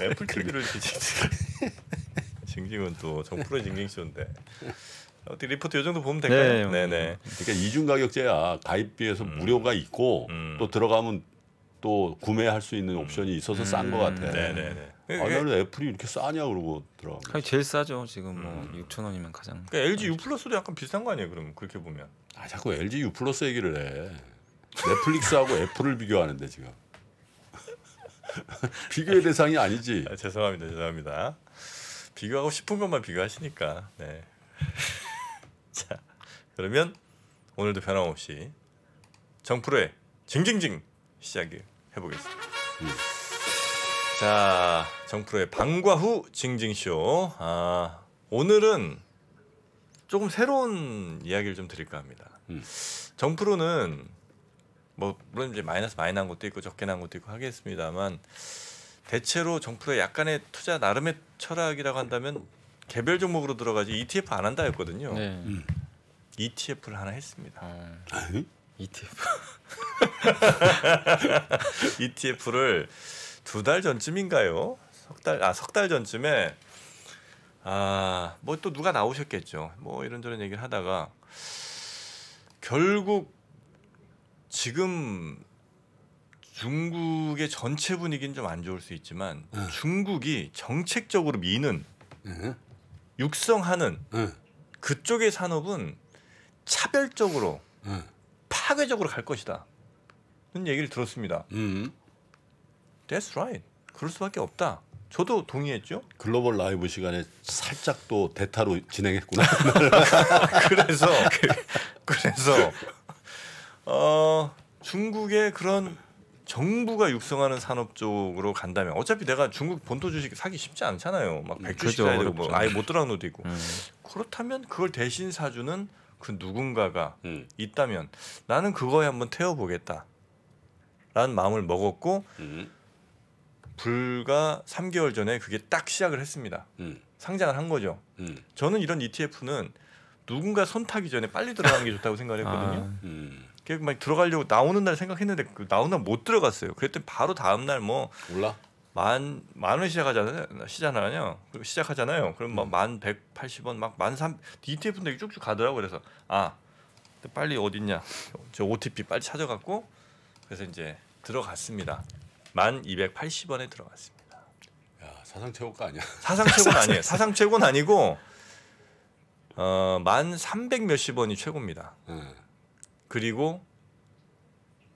애플 TV를 징징. (laughs) 징징은 또 정프로 징징쇼인데. 어떻게 리포트 요 정도 보면 될까요? 네, 네. 그러니까 이중 가격제야 가입비에서 음. 무료가 있고 음. 또 들어가면 또 구매할 수 있는 옵션이 음. 있어서 싼 것 같아. 네네네. 아, 나는 애플이 이렇게 싸냐 그러고 더라 제일 싸죠. 지금 뭐 음. 6천 원이면 가장. 그러니까 LG U 플러스도 약간 비싼 거 아니에요? 그럼 그렇게 보면. 아 자꾸 LG U 플러스 얘기를 해. 넷플릭스하고 (laughs) 애플을 비교하는데 지금. (laughs) 비교의 대상이 아니지. 아, 죄송합니다. 죄송합니다. 비교하고 싶은 것만 비교하시니까. 네. (laughs) 자, 그러면 오늘도 변함없이 정프로의 징징징 시작이에요. 해보겠습니다. 자, 정프로의 방과 후 징징쇼. 아, 오늘은 조금 새로운 이야기를 좀 드릴까 합니다. 음. 정프로는 뭐 물론 이제 마이너스 많이 난 것도 있고 적게 난 것도 있고 하겠습니다만 대체로 정프로의 약간의 투자 나름의 철학이라고 한다면 개별 종목으로 들어가지 ETF 안 한다였거든요. 네. 음. ETF를 하나 했습니다. 아, 아 ETF. (laughs) ETF를 두 달 전쯤인가요? 석 달, 아, 석 달 전쯤에 아, 뭐 또 누가 나오셨겠죠. 뭐 이런저런 얘기를 하다가 결국 지금 중국의 전체 분위기는 좀 안 좋을 수 있지만 응. 중국이 정책적으로 미는 응. 육성하는 응. 그쪽의 산업은 차별적으로 파괴적으로 갈 것이다. 는 얘기를 들었습니다. 음. That's right. 그럴 수밖에 없다. 저도 동의했죠. 글로벌 라이브 시간에 살짝 또 대타로 진행했구나. (laughs) 그래서 그래서 어, 중국의 그런 정부가 육성하는 산업 쪽으로 간다면 어차피 내가 중국 본토 주식 사기 쉽지 않잖아요. 막 음, 백주식 사야 되고 뭐 아예 못 들어간 것도 있고 음. 그렇다면 그걸 대신 사주는 그 누군가가 음. 있다면 나는 그거에 한번 태워보겠다. 라는 마음을 먹었고 음. 불과 3개월 전에 그게 딱 시작을 했습니다. 음. 상장을 한 거죠. 음. 저는 이런 ETF는 누군가 손타기 전에 빨리 들어가는 게 좋다고 생각했거든요. 을 아, 음. 그막 들어가려고 나오는 날 생각했는데 그 나오는 날 못 들어갔어요. 그랬더니 바로 다음 날뭐 올라 만 만원 시작하잖아요. 시잖아요. 시작하잖아요. 그럼 막만 1 8 0원막만3 d t f 되게 쭉쭉 가더라고 그래서 아 빨리 어디있냐저 OTP 빨리 찾아갖고 그래서 이제 들어갔습니다. 만 이백팔십 원에 들어갔습니다. 야 사상 최고가 아니야. (laughs) 사상 최고는 아니에요. 사상 최고는 아니고 어만 0 0 몇십 원이 최고입니다. 음. 그리고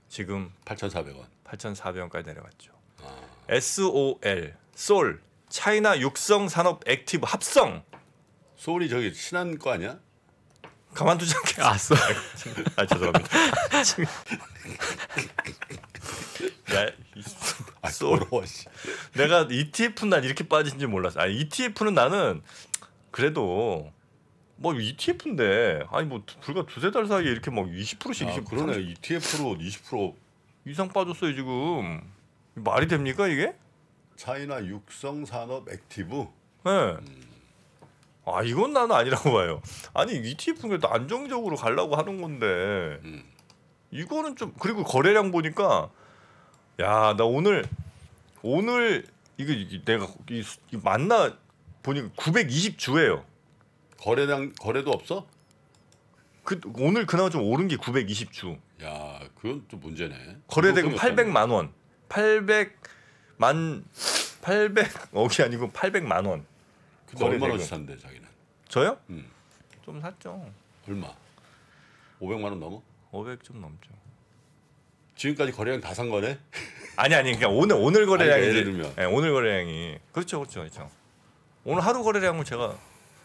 지금 8 4 0 0원 8,400원까지 내려갔죠. SOL 솔 차이나 육성 산업 액티브 합성 소울이 저기 친한 거 아니야? 가만두지 않게 아아 (laughs) 죄송합니다 야, (laughs) 네. 아, 솔 내가 ETF는 난 이렇게 빠진지 몰랐어 아 ETF는 나는 그래도 뭐 ETF인데 아니 뭐 불과 두세 달 사이에 이렇게 막 20%씩 아, 20% 그러네 30... ETF로 20% 이상 빠졌어요 지금 말이 됩니까 이게? 차이나 육성 산업 액티브. 네. 음. 아 이건 나는 아니라고 (laughs) 봐요. 아니 ETF는 그래도 안정적으로 가려고 하는 건데 음. 이거는 좀 그리고 거래량 보니까 야 나 오늘 오늘 이거, 내가 이, 이 만나 보니까 920주예요. 거래량 거래도 없어? 그 오늘 그나마 좀 오른 게 920주. 야, 그건 또 문제네. 거래대금 800만 원. 800만 800억이 어, 아니고 800만 원. 근데 얼마나 샀는데 자기는? 저요? 음. 좀 샀죠. 얼마? 500만 원 넘어? 500좀 넘죠. 지금까지 거래량 다 산 거네? 아니 아니 그냥 오늘 오늘 그러니까 거래량이 아니, 예를 들면 네, 오늘 거래량이 그렇죠 그렇죠 그렇죠. 오늘 하루 거래량은 제가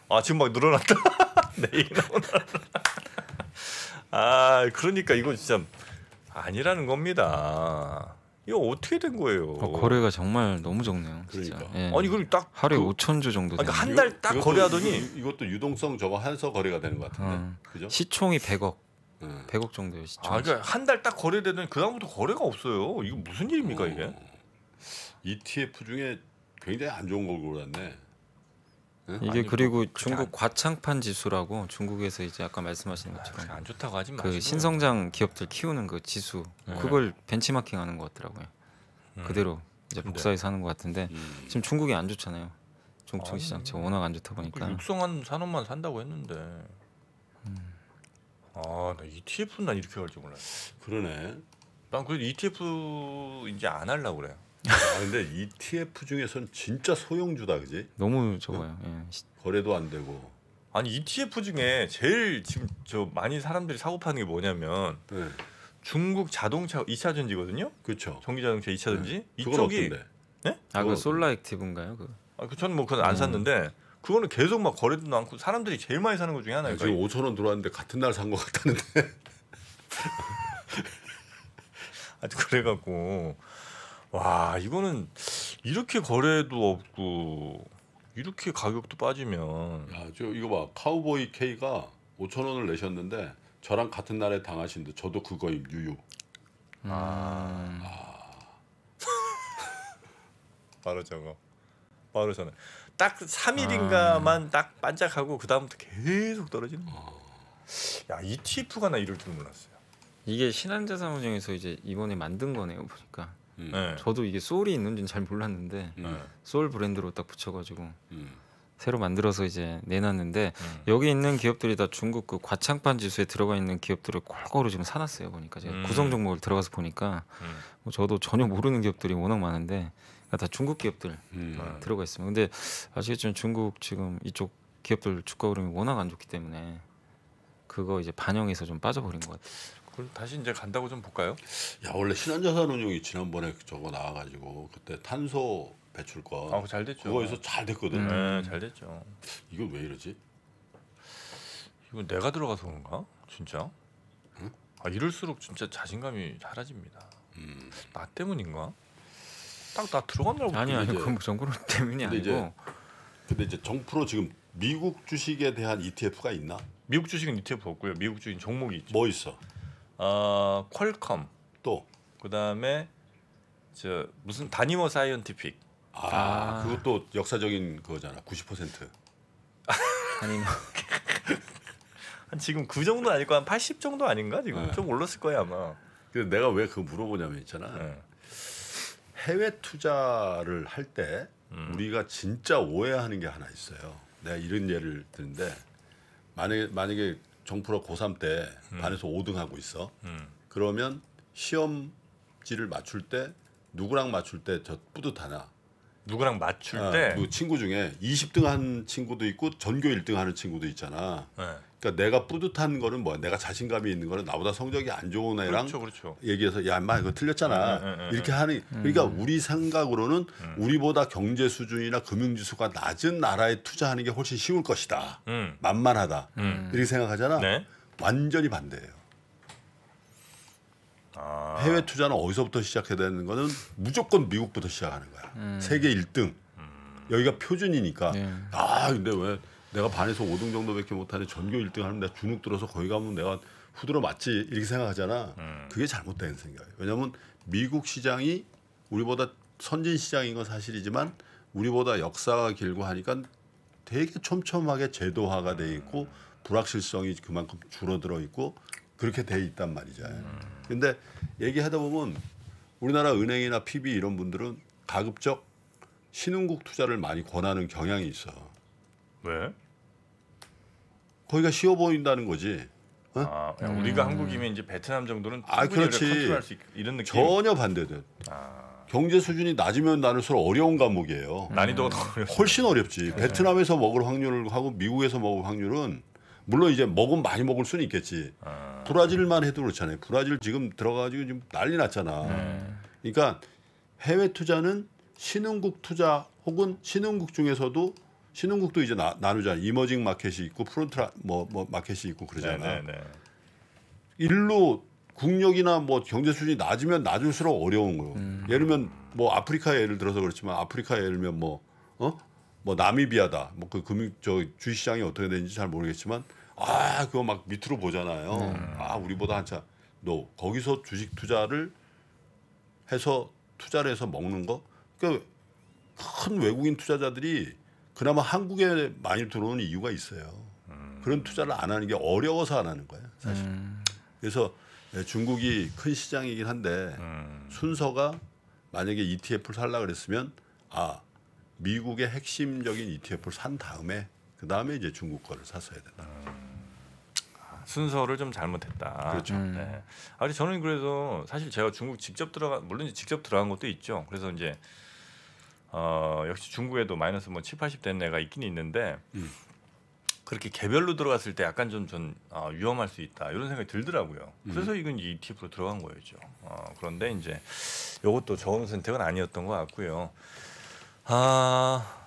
아 지금 막 늘어났다. (laughs) 내일 나오아 그러니까 이거 진짜 아니라는 겁니다. 이거 어떻게 된 거예요? 어, 거래가 정말 너무 적네요. 그러니까. 예. 아니 그리딱 하루에 그, 5천 주 정도. 그러니까 한달 딱 거래하더니 이것도 유동성 저거 해서 거래가 되는 것 같은데. 어. 그죠? 시총이 100억. 음. 100억 정도 시총. 아, 그러니까 한달 딱거래되더그 다음부터 거래가 없어요. 이거 무슨 일입니까 어. 이게? ETF 중에 굉장히 안 좋은 걸 골랐네. 네? 이게 뭐 그리고 중국 과창판 지수라고 중국에서 이제 아까 말씀하신 것처럼 아, 안 좋다고 하지 마그 신성장 기업들 키우는 그 지수 네. 그걸 벤치마킹하는 것 같더라고요. 음. 그대로 이제 네. 복사해서 하는 것 같은데 음. 지금 중국이 안 좋잖아요. 중국 아. 시장 지금 워낙 안 좋다 보니까 그러니까 육성한 산업만 산다고 했는데 음. 아나 ETF 난 이렇게 갈줄 몰랐어. 그러네. 난 그래도 ETF 이제 안 할라 그래요. 아, 근데 ETF 중에서는 진짜 소형주다 그지? 너무 적어요. 예. 거래도 안 되고. 아니 ETF 중에 제일 지금 저 많이 사람들이 사고 파는 게 뭐냐면 네. 중국 자동차 2차 전지거든요. 그렇죠. 전기 자동차 2차 전지. 이쪽이 데 네? 아그 솔라 액티브인가요? 그 아, 그 저는 뭐 그건 안 음. 샀는데 그거는 계속 막 거래도 많고 사람들이 제일 많이 사는 거 중에 하나예요. 지금 5천 원 들어왔는데 같은 날산것 같다는데. (laughs) 아주 그래갖고 와 이거는 이렇게 거래도 없고 이렇게 가격도 빠지면 야, 저 이거 봐 카우보이 K가 5천 원을 내셨는데 저랑 같은 날에 당하신데 저도 그거임 유유. 아, (laughs) 바로 저거 바로 저는 딱 3일인가만 아... 딱 반짝하고 그 다음부터 계속 떨어지는 거. 아. 야 ETF가 나 이럴 줄 몰랐어요. 이게 신한자산운용에서 이제 이번에 만든 거네요 보니까. 음. 네. 저도 이게 소울이 있는지는 잘 몰랐는데 음. 네. 소울 브랜드로 딱 붙여가지고 음. 새로 만들어서 이제 내놨는데 여기 있는 기업들이 다 중국 그 과창판 지수에 들어가 있는 기업들을 골고루 지금 사놨어요 보니까 제가 구성 종목을 들어가서 보니까 뭐 저도 전혀 모르는 기업들이 워낙 많은데 그러니까 다 중국 기업들 들어가 있습니다. 근데 아시겠지만 중국 지금 이쪽 기업들 주가 흐름이 워낙 안 좋기 때문에 그거 이제 반영해서 좀 빠져버린 것 같아요. 그럼 다시 이제 간다고 좀 볼까요? 야 원래 신한자산운용이 지난번에 저거 나와가지고 그때 탄소 배출권. 아, 잘 됐죠. 그거에서 잘 됐거든. 네, 잘 됐죠. 이건 왜 이러지? 이건 내가 들어가서 그런가? 진짜? 응? 아 이럴수록 진짜 자신감이 사라집니다. 음. 나 때문인가? 딱 나 들어간 날부터 아니 아니 그건 정부론 (laughs) 때문이 근데 아니고. 이제, 근데 이제 정프로 지금 미국 주식에 대한 ETF가 있나? 미국 주식은 ETF 없고요. 미국 주식 종목이 있죠. 뭐 있어? 어, 퀄컴 또 그다음에 저 무슨 다니모 사이언티픽 아, 아. 그것도 역사적인 거잖아90% (laughs) 다니모 한 지금 그 정도 아닐까 한80 정도 아닌가 지금 네. 좀 올랐을 거야 아마 근데 내가 왜그거 물어보냐면 있잖아 네. 해외 투자를 할때 음. 우리가 진짜 오해하는 게 하나 있어요. 내가 이런 예를 드는데 만약에 만약에 정프로 고3 때 음. 반에서 5등 하고 있어. 음. 그러면 시험지를 맞출 때 누구랑 맞출 때 저 뿌듯하나? 누구랑 맞출 아, 때? 그 친구 중에 20등 한 친구도 있고 전교 1등 하는 친구도 있잖아. 네. 그러니까 내가 뿌듯한 거는 뭐야? 내가 자신감이 있는 거는 나보다 성적이 안 좋은 애랑 그렇죠, 그렇죠. 얘기해서 야, 인마 이거 틀렸잖아. 음, 음, 이렇게 하는 그러니까 음. 우리 생각으로는 우리보다 경제 수준이나 금융 지수가 낮은 나라에 투자하는 게 훨씬 쉬울 것이다. 만만하다. 이렇게 생각하잖아. 네? 완전히 반대예요. 아. 해외 투자는 어디서부터 시작해야 되는 거는 무조건 미국부터 시작하는 거야. 음. 세계 1등. 음. 여기가 표준이니까. 네. 아, 근데 왜 내가 반에서 5등 정도밖에 못하는 전교 1등 하면 내가 주눅 들어서 거기 가면 내가 후드로 맞지 이렇게 생각하잖아. 음. 그게 잘못된 생각이에요. 왜냐하면 미국 시장이 우리보다 선진 시장인 건 사실이지만 우리보다 역사가 길고 하니까 되게 촘촘하게 제도화가 돼 있고 음. 불확실성이 그만큼 줄어들어 있고 그렇게 돼 있단 말이죠. 음. 근데 얘기하다 보면 우리나라 은행이나 PB 이런 분들은 가급적 신흥국 투자를 많이 권하는 경향이 있어. 왜? 거기가 쉬워 보인다는 거지. 어? 아, 우리가 음. 한국이면 이제 베트남 정도는 아, 그렇지. 컨트롤할 수 있, 이런 느낌. 전혀 반대돼. 아. 경제 수준이 낮으면 나눌수록 어려운 과목이에요. 음. 난이도가 음. 어렵 훨씬 어렵지. 네. 베트남에서 먹을 확률을 하고 미국에서 먹을 확률은 물론 이제 먹은 많이 먹을 수는 있겠지. 아. 브라질만 해도 그렇잖아요. 브라질 지금 들어가지고 지금 난리 났잖아. 네. 그러니까 해외 투자는 신흥국 투자 혹은 신흥국 중에서도 신흥국도 이제 나, 누잖아 이머징 마켓이 있고 프론트라 뭐, 뭐 마켓이 있고 그러잖아. 네, 네, 네 일로 국력이나 뭐 경제 수준이 낮으면 낮을수록 어려운 거예요. 음. 예를 들면 뭐 아프리카 예를 들어서 그렇지만 아프리카 예를 들면 뭐 어? 뭐 나미비아다. 뭐 그 금융 저 주식 시장이 어떻게 되는지 잘 모르겠지만 아, 그거 막 밑으로 보잖아요. 음. 아, 우리보다 한참 너 거기서 주식 투자를 해서 투자를 해서 먹는 거. 그러니까 큰 외국인 투자자들이 그나마 한국에 많이 들어오는 이유가 있어요. 음. 그런 투자를 안 하는 게 어려워서 안 하는 거예요, 사실. 음. 그래서 예, 중국이 큰 시장이긴 한데 음. 순서가 만약에 ETF를 살라 그랬으면 아 미국의 핵심적인 ETF를 산 다음에 그 다음에 이제 중국 거를 사서야 된다. 음. 아, 순서를 좀 잘못했다. 그렇죠. 네. 음. 네. 아니 저는 그래서 사실 제가 중국 직접 들어가 물론 직접 들어간 것도 있죠. 그래서 이제 어, 역시 중국에도 마이너스 뭐 7, 80된 애가 있긴 있는데 음. 그렇게 개별로 들어갔을 때 약간 좀전 어, 위험할 수 있다 이런 생각이 들더라고요. 음. 그래서 이건 ETF로 들어간 거였죠. 어, 그런데 이제 이것도 좋은 선택은 아니었던 것 같고요. 아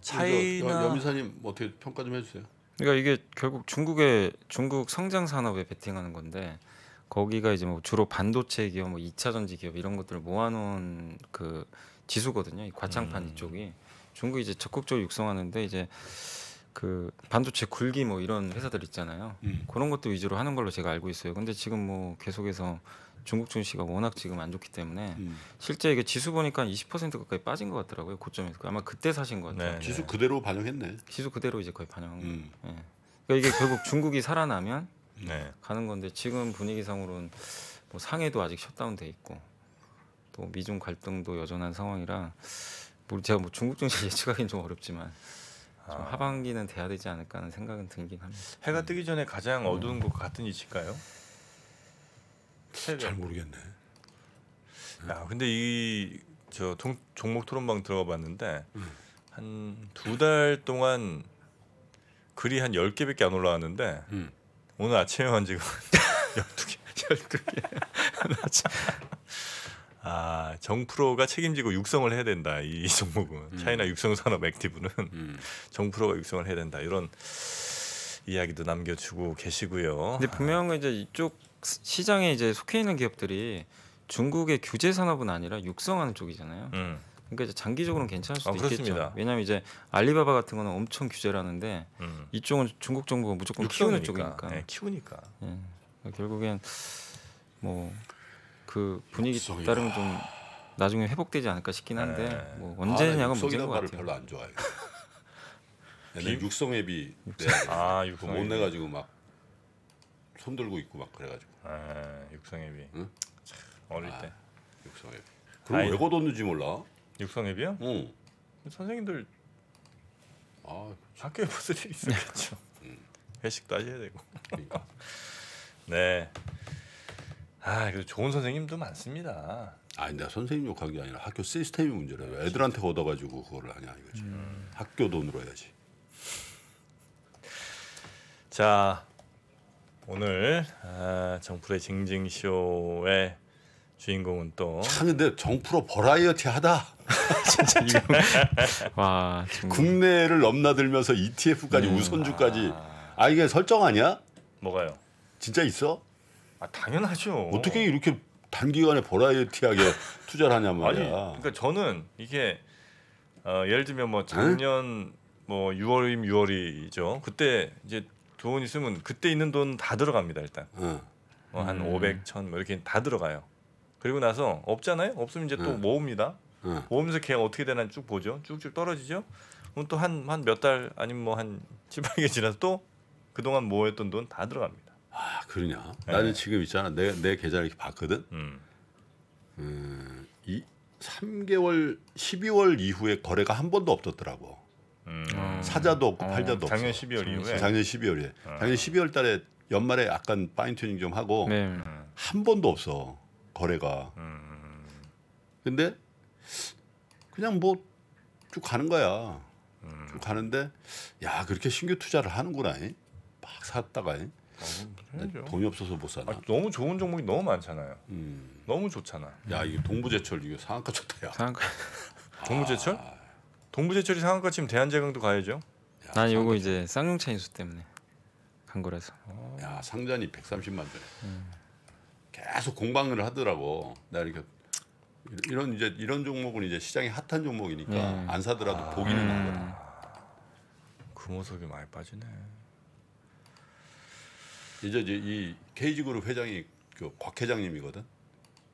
차이나 여사님 어떻게 평가 좀 해주세요. 그러니까 이게 결국 중국의 중국 성장 산업에 베팅하는 건데 거기가 이제 뭐 주로 반도체 기업, 뭐 2차 전지 기업 이런 것들을 모아놓은 그 지수거든요. 이 과창판 음. 이쪽이 중국이 이제 적극적으로 육성하는데 이제 그 반도체 굴기 뭐 이런 회사들 있잖아요. 음. 그런 것도 위주로 하는 걸로 제가 알고 있어요. 근데 지금 뭐 계속해서 중국 증시가 워낙 지금 안 좋기 때문에 음. 실제 이게 지수 보니까 한20% 가까이 빠진 것 같더라고요 고점에서 아마 그때 사신 것 같아요. 네. 네. 지수 그대로 반영했네. 지수 그대로 이제 거의 반영한 거예요. 음. 네. 그러니까 이게 결국 중국이 살아나면 네. 가는 건데 지금 분위기상으로는 뭐 상해도 아직 셧다운돼 있고 또 미중 갈등도 여전한 상황이라 뭐 제가 뭐 중국 증시 (laughs) 예측하기는 좀 어렵지만 좀 아. 하반기는 돼야 되지 않을까 하는 생각은 들긴 합니다. 해가 음. 뜨기 전에 가장 네. 어두운 곳 같은 위치일까요? 잘 모르겠네. 야, 근데 이 저 종목 토론방 들어가 봤는데 음. 한두 달 동안 글이 한 열개밖에안 올라왔는데 음. 오늘 아침에만 지금 12개, 12개. 아 정프로가 책임지고 육성을 해야 된다 이, 이 종목은 음. 차이나 육성산업 액티브는 음. 정프로가 육성을 해야 된다 이런 이야기도 남겨주고 계시고요. 근데 분명 이제 이쪽 시장에 이제 속해 있는 기업들이 중국의 규제 산업은 아니라 육성하는 쪽이잖아요. 음. 그러니까 장기적으로는 괜찮을 수도 아, 있겠죠. 왜냐하면 이제 알리바바 같은 거는 엄청 규제를 하는데 음. 이쪽은 중국 정부가 무조건 육성이니까. 키우는 쪽이니까. 네, 키우니까. 예. 결국엔 뭐그 분위기 목소 아, 따르면 좀 나중에 회복되지 않을까 싶긴 한데 네. 뭐 언제냐가 아, 네. 문제인 것 같아요. 별로 안 좋아해요. (laughs) 옛날 육성애비 아, 육성 못 내가지고 막 손들고 있고 막 그래가지고. 아, 육성애비. 응? 어릴 아, 때. 육성애 그럼 아이... 왜 걷었는지 몰라? 육성애비요? 응. 선생님들 아, 학교에 벗을 일이 있었겠죠. 음. 회식도 하셔야 되고. 그러니까. (laughs) 네. 아, 그 좋은 선생님도 많습니다. 아니, 나 선생님 욕한 게 아니라 학교 시스템이 문제라고. 애들한테 얻어가지고 그걸 하냐 이거지. 음. 학교 돈으로 해야지. 자, 오늘 아, 정프의 징징쇼의 주인공은 또. 참 근데 정프로 버라이어티하다. (laughs) 진짜 이거 (laughs) 와 국내를 넘나들면서 ETF까지 음. 우선주까지. 아. 아 이게 설정 아니야? 뭐가요? 진짜 있어? 아, 당연하죠. 어떻게 이렇게 단기간에 버라이어티하게 (laughs) 투자를 하냐 말이야. 아니, 그러니까 저는 이게 어, 예를 들면 뭐 네? 작년 에? 뭐 뭐6월이 6월이죠. 그때 이제 돈 있으면 그때 있는 돈 다 들어갑니다 일단. 응. 네. 어, 뭐 한 음. 500, 1000뭐 이렇게 다 들어가요. 그리고 나서 없잖아요. 없으면 이제 응. 또 네. 모읍니다. 응. 모으면서 걔가 어떻게 되나 쭉 보죠. 쭉쭉 떨어지죠. 그럼 또 한 한 몇 달 아니면 뭐한 7, 8개 지나서 또 그동안 모였던 돈 다 들어갑니다. 아 그러냐? 나는 네. 지금 있잖아 내 내 계좌를 이렇게 봤거든. 음. 음, 이 3개월 12월 이후에 거래가 한 번도 없었더라고. 음. 아. 사자도 없고 어, 팔자도 없어. 작년 12월 이후에. 작년 12월에. 작년 12월 아. 달에 연말에 약간 파인튜닝 좀 하고 네. 한 번도 없어 거래가. 음. 근데 그냥 뭐 쭉 가는 거야. 음. 쭉 가는데 야 그렇게 신규 투자를 하는구나. 막 샀다가 어, 네, 돈이 없어서 못 사나. 아, 너무 좋은 종목이 너무 많잖아요. 음. 너무 좋잖아. 야 이게 동부제철 이거 상한가 좋다야. 상한가. 아. 동부제철? 아. 동부제철이 상한가 지금 대한제강도 가야죠. 난 요거 이제 쌍용차 인수 때문에 간 거라서. 어. 야 상단이 130만 원. 음. 계속 공방을 하더라고. 나 이렇게 이런 이제 이런 종목은 이제 시장이 핫한 종목이니까 음. 안 사더라도 아. 보기는 한 거야. 금호석이 많이 빠지네. 이제 이 k 지그룹 회장이 그 곽 회장님이거든.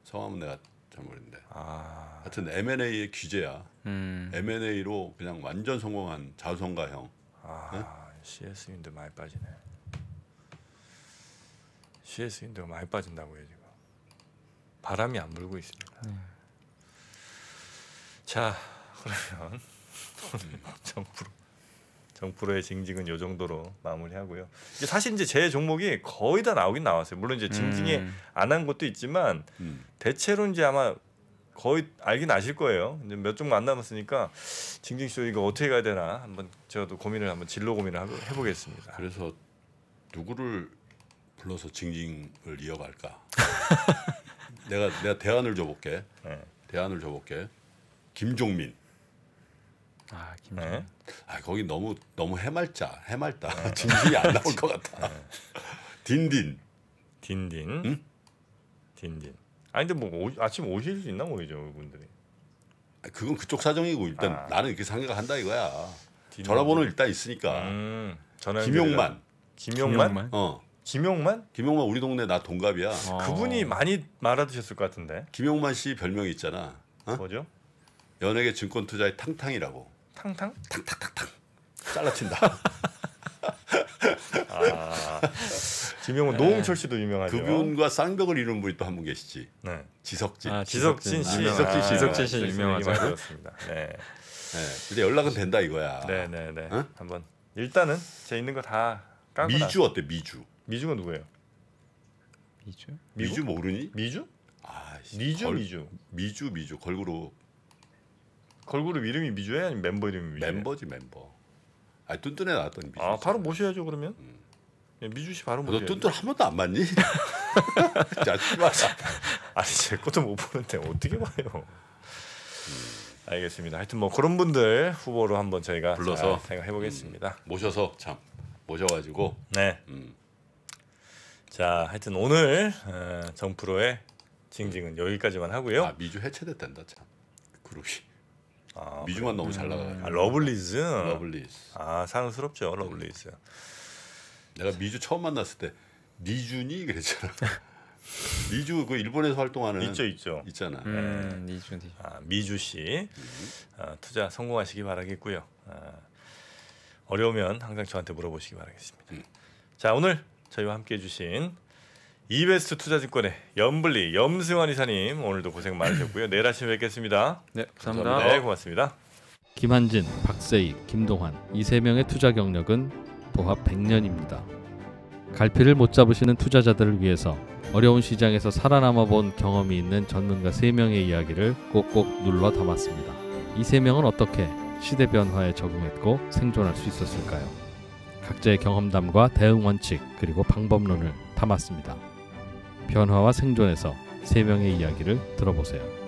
성함은 내가 잘 모르는데. 아. 하여튼 M&A의 규제야. 음. M&A로 그냥 완전 성공한 자손가형. 아, 네? CS 윈도 많이 빠지네. CS 윈도 많이 빠진다고요 지금. 바람이 안 불고 있습니다. 네. 자, 그러면 (laughs) 음. 참 부럽. 정프로의 징징은 요 정도로 마무리하고요. 이제 사실 이제 제 종목이 거의 다 나오긴 나왔어요. 물론 이제 징징이 음. 안한 것도 있지만 음. 대체로 이제 아마 거의 알긴 아실 거예요. 이제 몇 종목 안 남았으니까 징징 쇼 이거 어떻게 가야 되나 한번 저도 고민을 한번 진로 고민을 하고 해보겠습니다. 그래서 누구를 불러서 징징을 이어갈까? (laughs) 내가 내가 대안을 줘볼게. 네. 대안을 줘볼게. 김종민. 아, 김준현. 네? 아, 거기 너무 너무 해맑자, 해맑다. 네. (laughs) 진진이 안 나올 것 같아. 네. 딘딘. 딘딘. 응? 딘딘. 아 근데 뭐 오, 아침 오실 수 있나 모르죠 그분들이. 아, 그건 그쪽 사정이고 일단 아. 나는 이렇게 생각한다 이거야. 딘딘. 전화번호 일단 있으니까. 음, 김용만. 김용만. 김용만. 어. 김용만? 김용만 우리 동네 나 동갑이야. 아. 그분이 어. 많이 말아드셨을 것 같은데. 김용만 씨별명 있잖아. 어? 뭐죠? 연예계 증권 투자의 탕탕이라고. 탕탕 탕탕탕탕 잘라친다. (laughs) 아, 지명은 네. 노홍철 씨도 유명하죠. 그분과 쌍벽을 이룬 분이 또 한 분 계시지. 네. 지석진. 아, 지석진 아, 씨. 지석진 씨. 아, 지석진 씨 유명하죠. 그렇습니다. 네. 네. 근데 연락은 된다 이거야. 네, 네, 네. 어? 한번 일단은 제 있는 거다 까고 미주 어때? 미주. 미주가 누구예요? 미주? 미주 모르니? 미주? 아, 미주 걸, 미주. 미주 미주 걸그룹 걸그룹 이름이 미주야 아니면 멤버 이름이 미주야? 멤버지 멤버. 아 뚠뚠에 나왔던 미주. 아 바로 모셔야죠 그러면. 음. 야, 예, 미주 씨 바로 모셔. 너 뚠뚠 한 번도 안 봤니? (laughs) 자식아. 아니 제 것도 못 보는데 어떻게 봐요? 알겠습니다. 하여튼 뭐 그런 분들 후보로 한번 저희가 불러서 생각해 보겠습니다. 음, 모셔서 참 모셔가지고. 네. 음. 자, 하여튼 오늘 어, 정프로의 징징은 여기까지만 하고요. 아 미주 해체됐단다 참 그룹이. 아, 미주만 너무 잘나가 아, 러블리즈. 러블리즈. 아 사랑스럽죠 네. 러블리즈. 내가 미주 처음 만났을 때 니준이 그랬잖아. (laughs) 미주 그 일본에서 활동하는 있죠 있죠 있잖아. 음, 네. 미주 아, 미주 씨 아, 투자 성공하시기 바라겠고요. 아, 어려우면 항상 저한테 물어보시기 바라겠습니다. 음. 자 오늘 저희와 함께해 주신 이베스트 투자증권의 염블리 염승환 이사님 오늘도 고생 많으셨고요. 내일 아침 뵙겠습니다. 네, 감사합니다. 감사합니다. 네, 고맙습니다. 김한진, 박세희 김동환 이 세 명의 투자 경력은 도합 100년입니다. 갈피를 못 잡으시는 투자자들을 위해서 어려운 시장에서 살아남아 본 경험이 있는 전문가 세명의 이야기를 꼭꼭 눌러 담았습니다. 이 세명은 어떻게 시대 변화에 적응했고 생존할 수 있었을까요? 각자의 경험담과 대응 원칙 그리고 방법론을 담았습니다. 변화와 생존에서 세 명의 이야기를 들어보세요.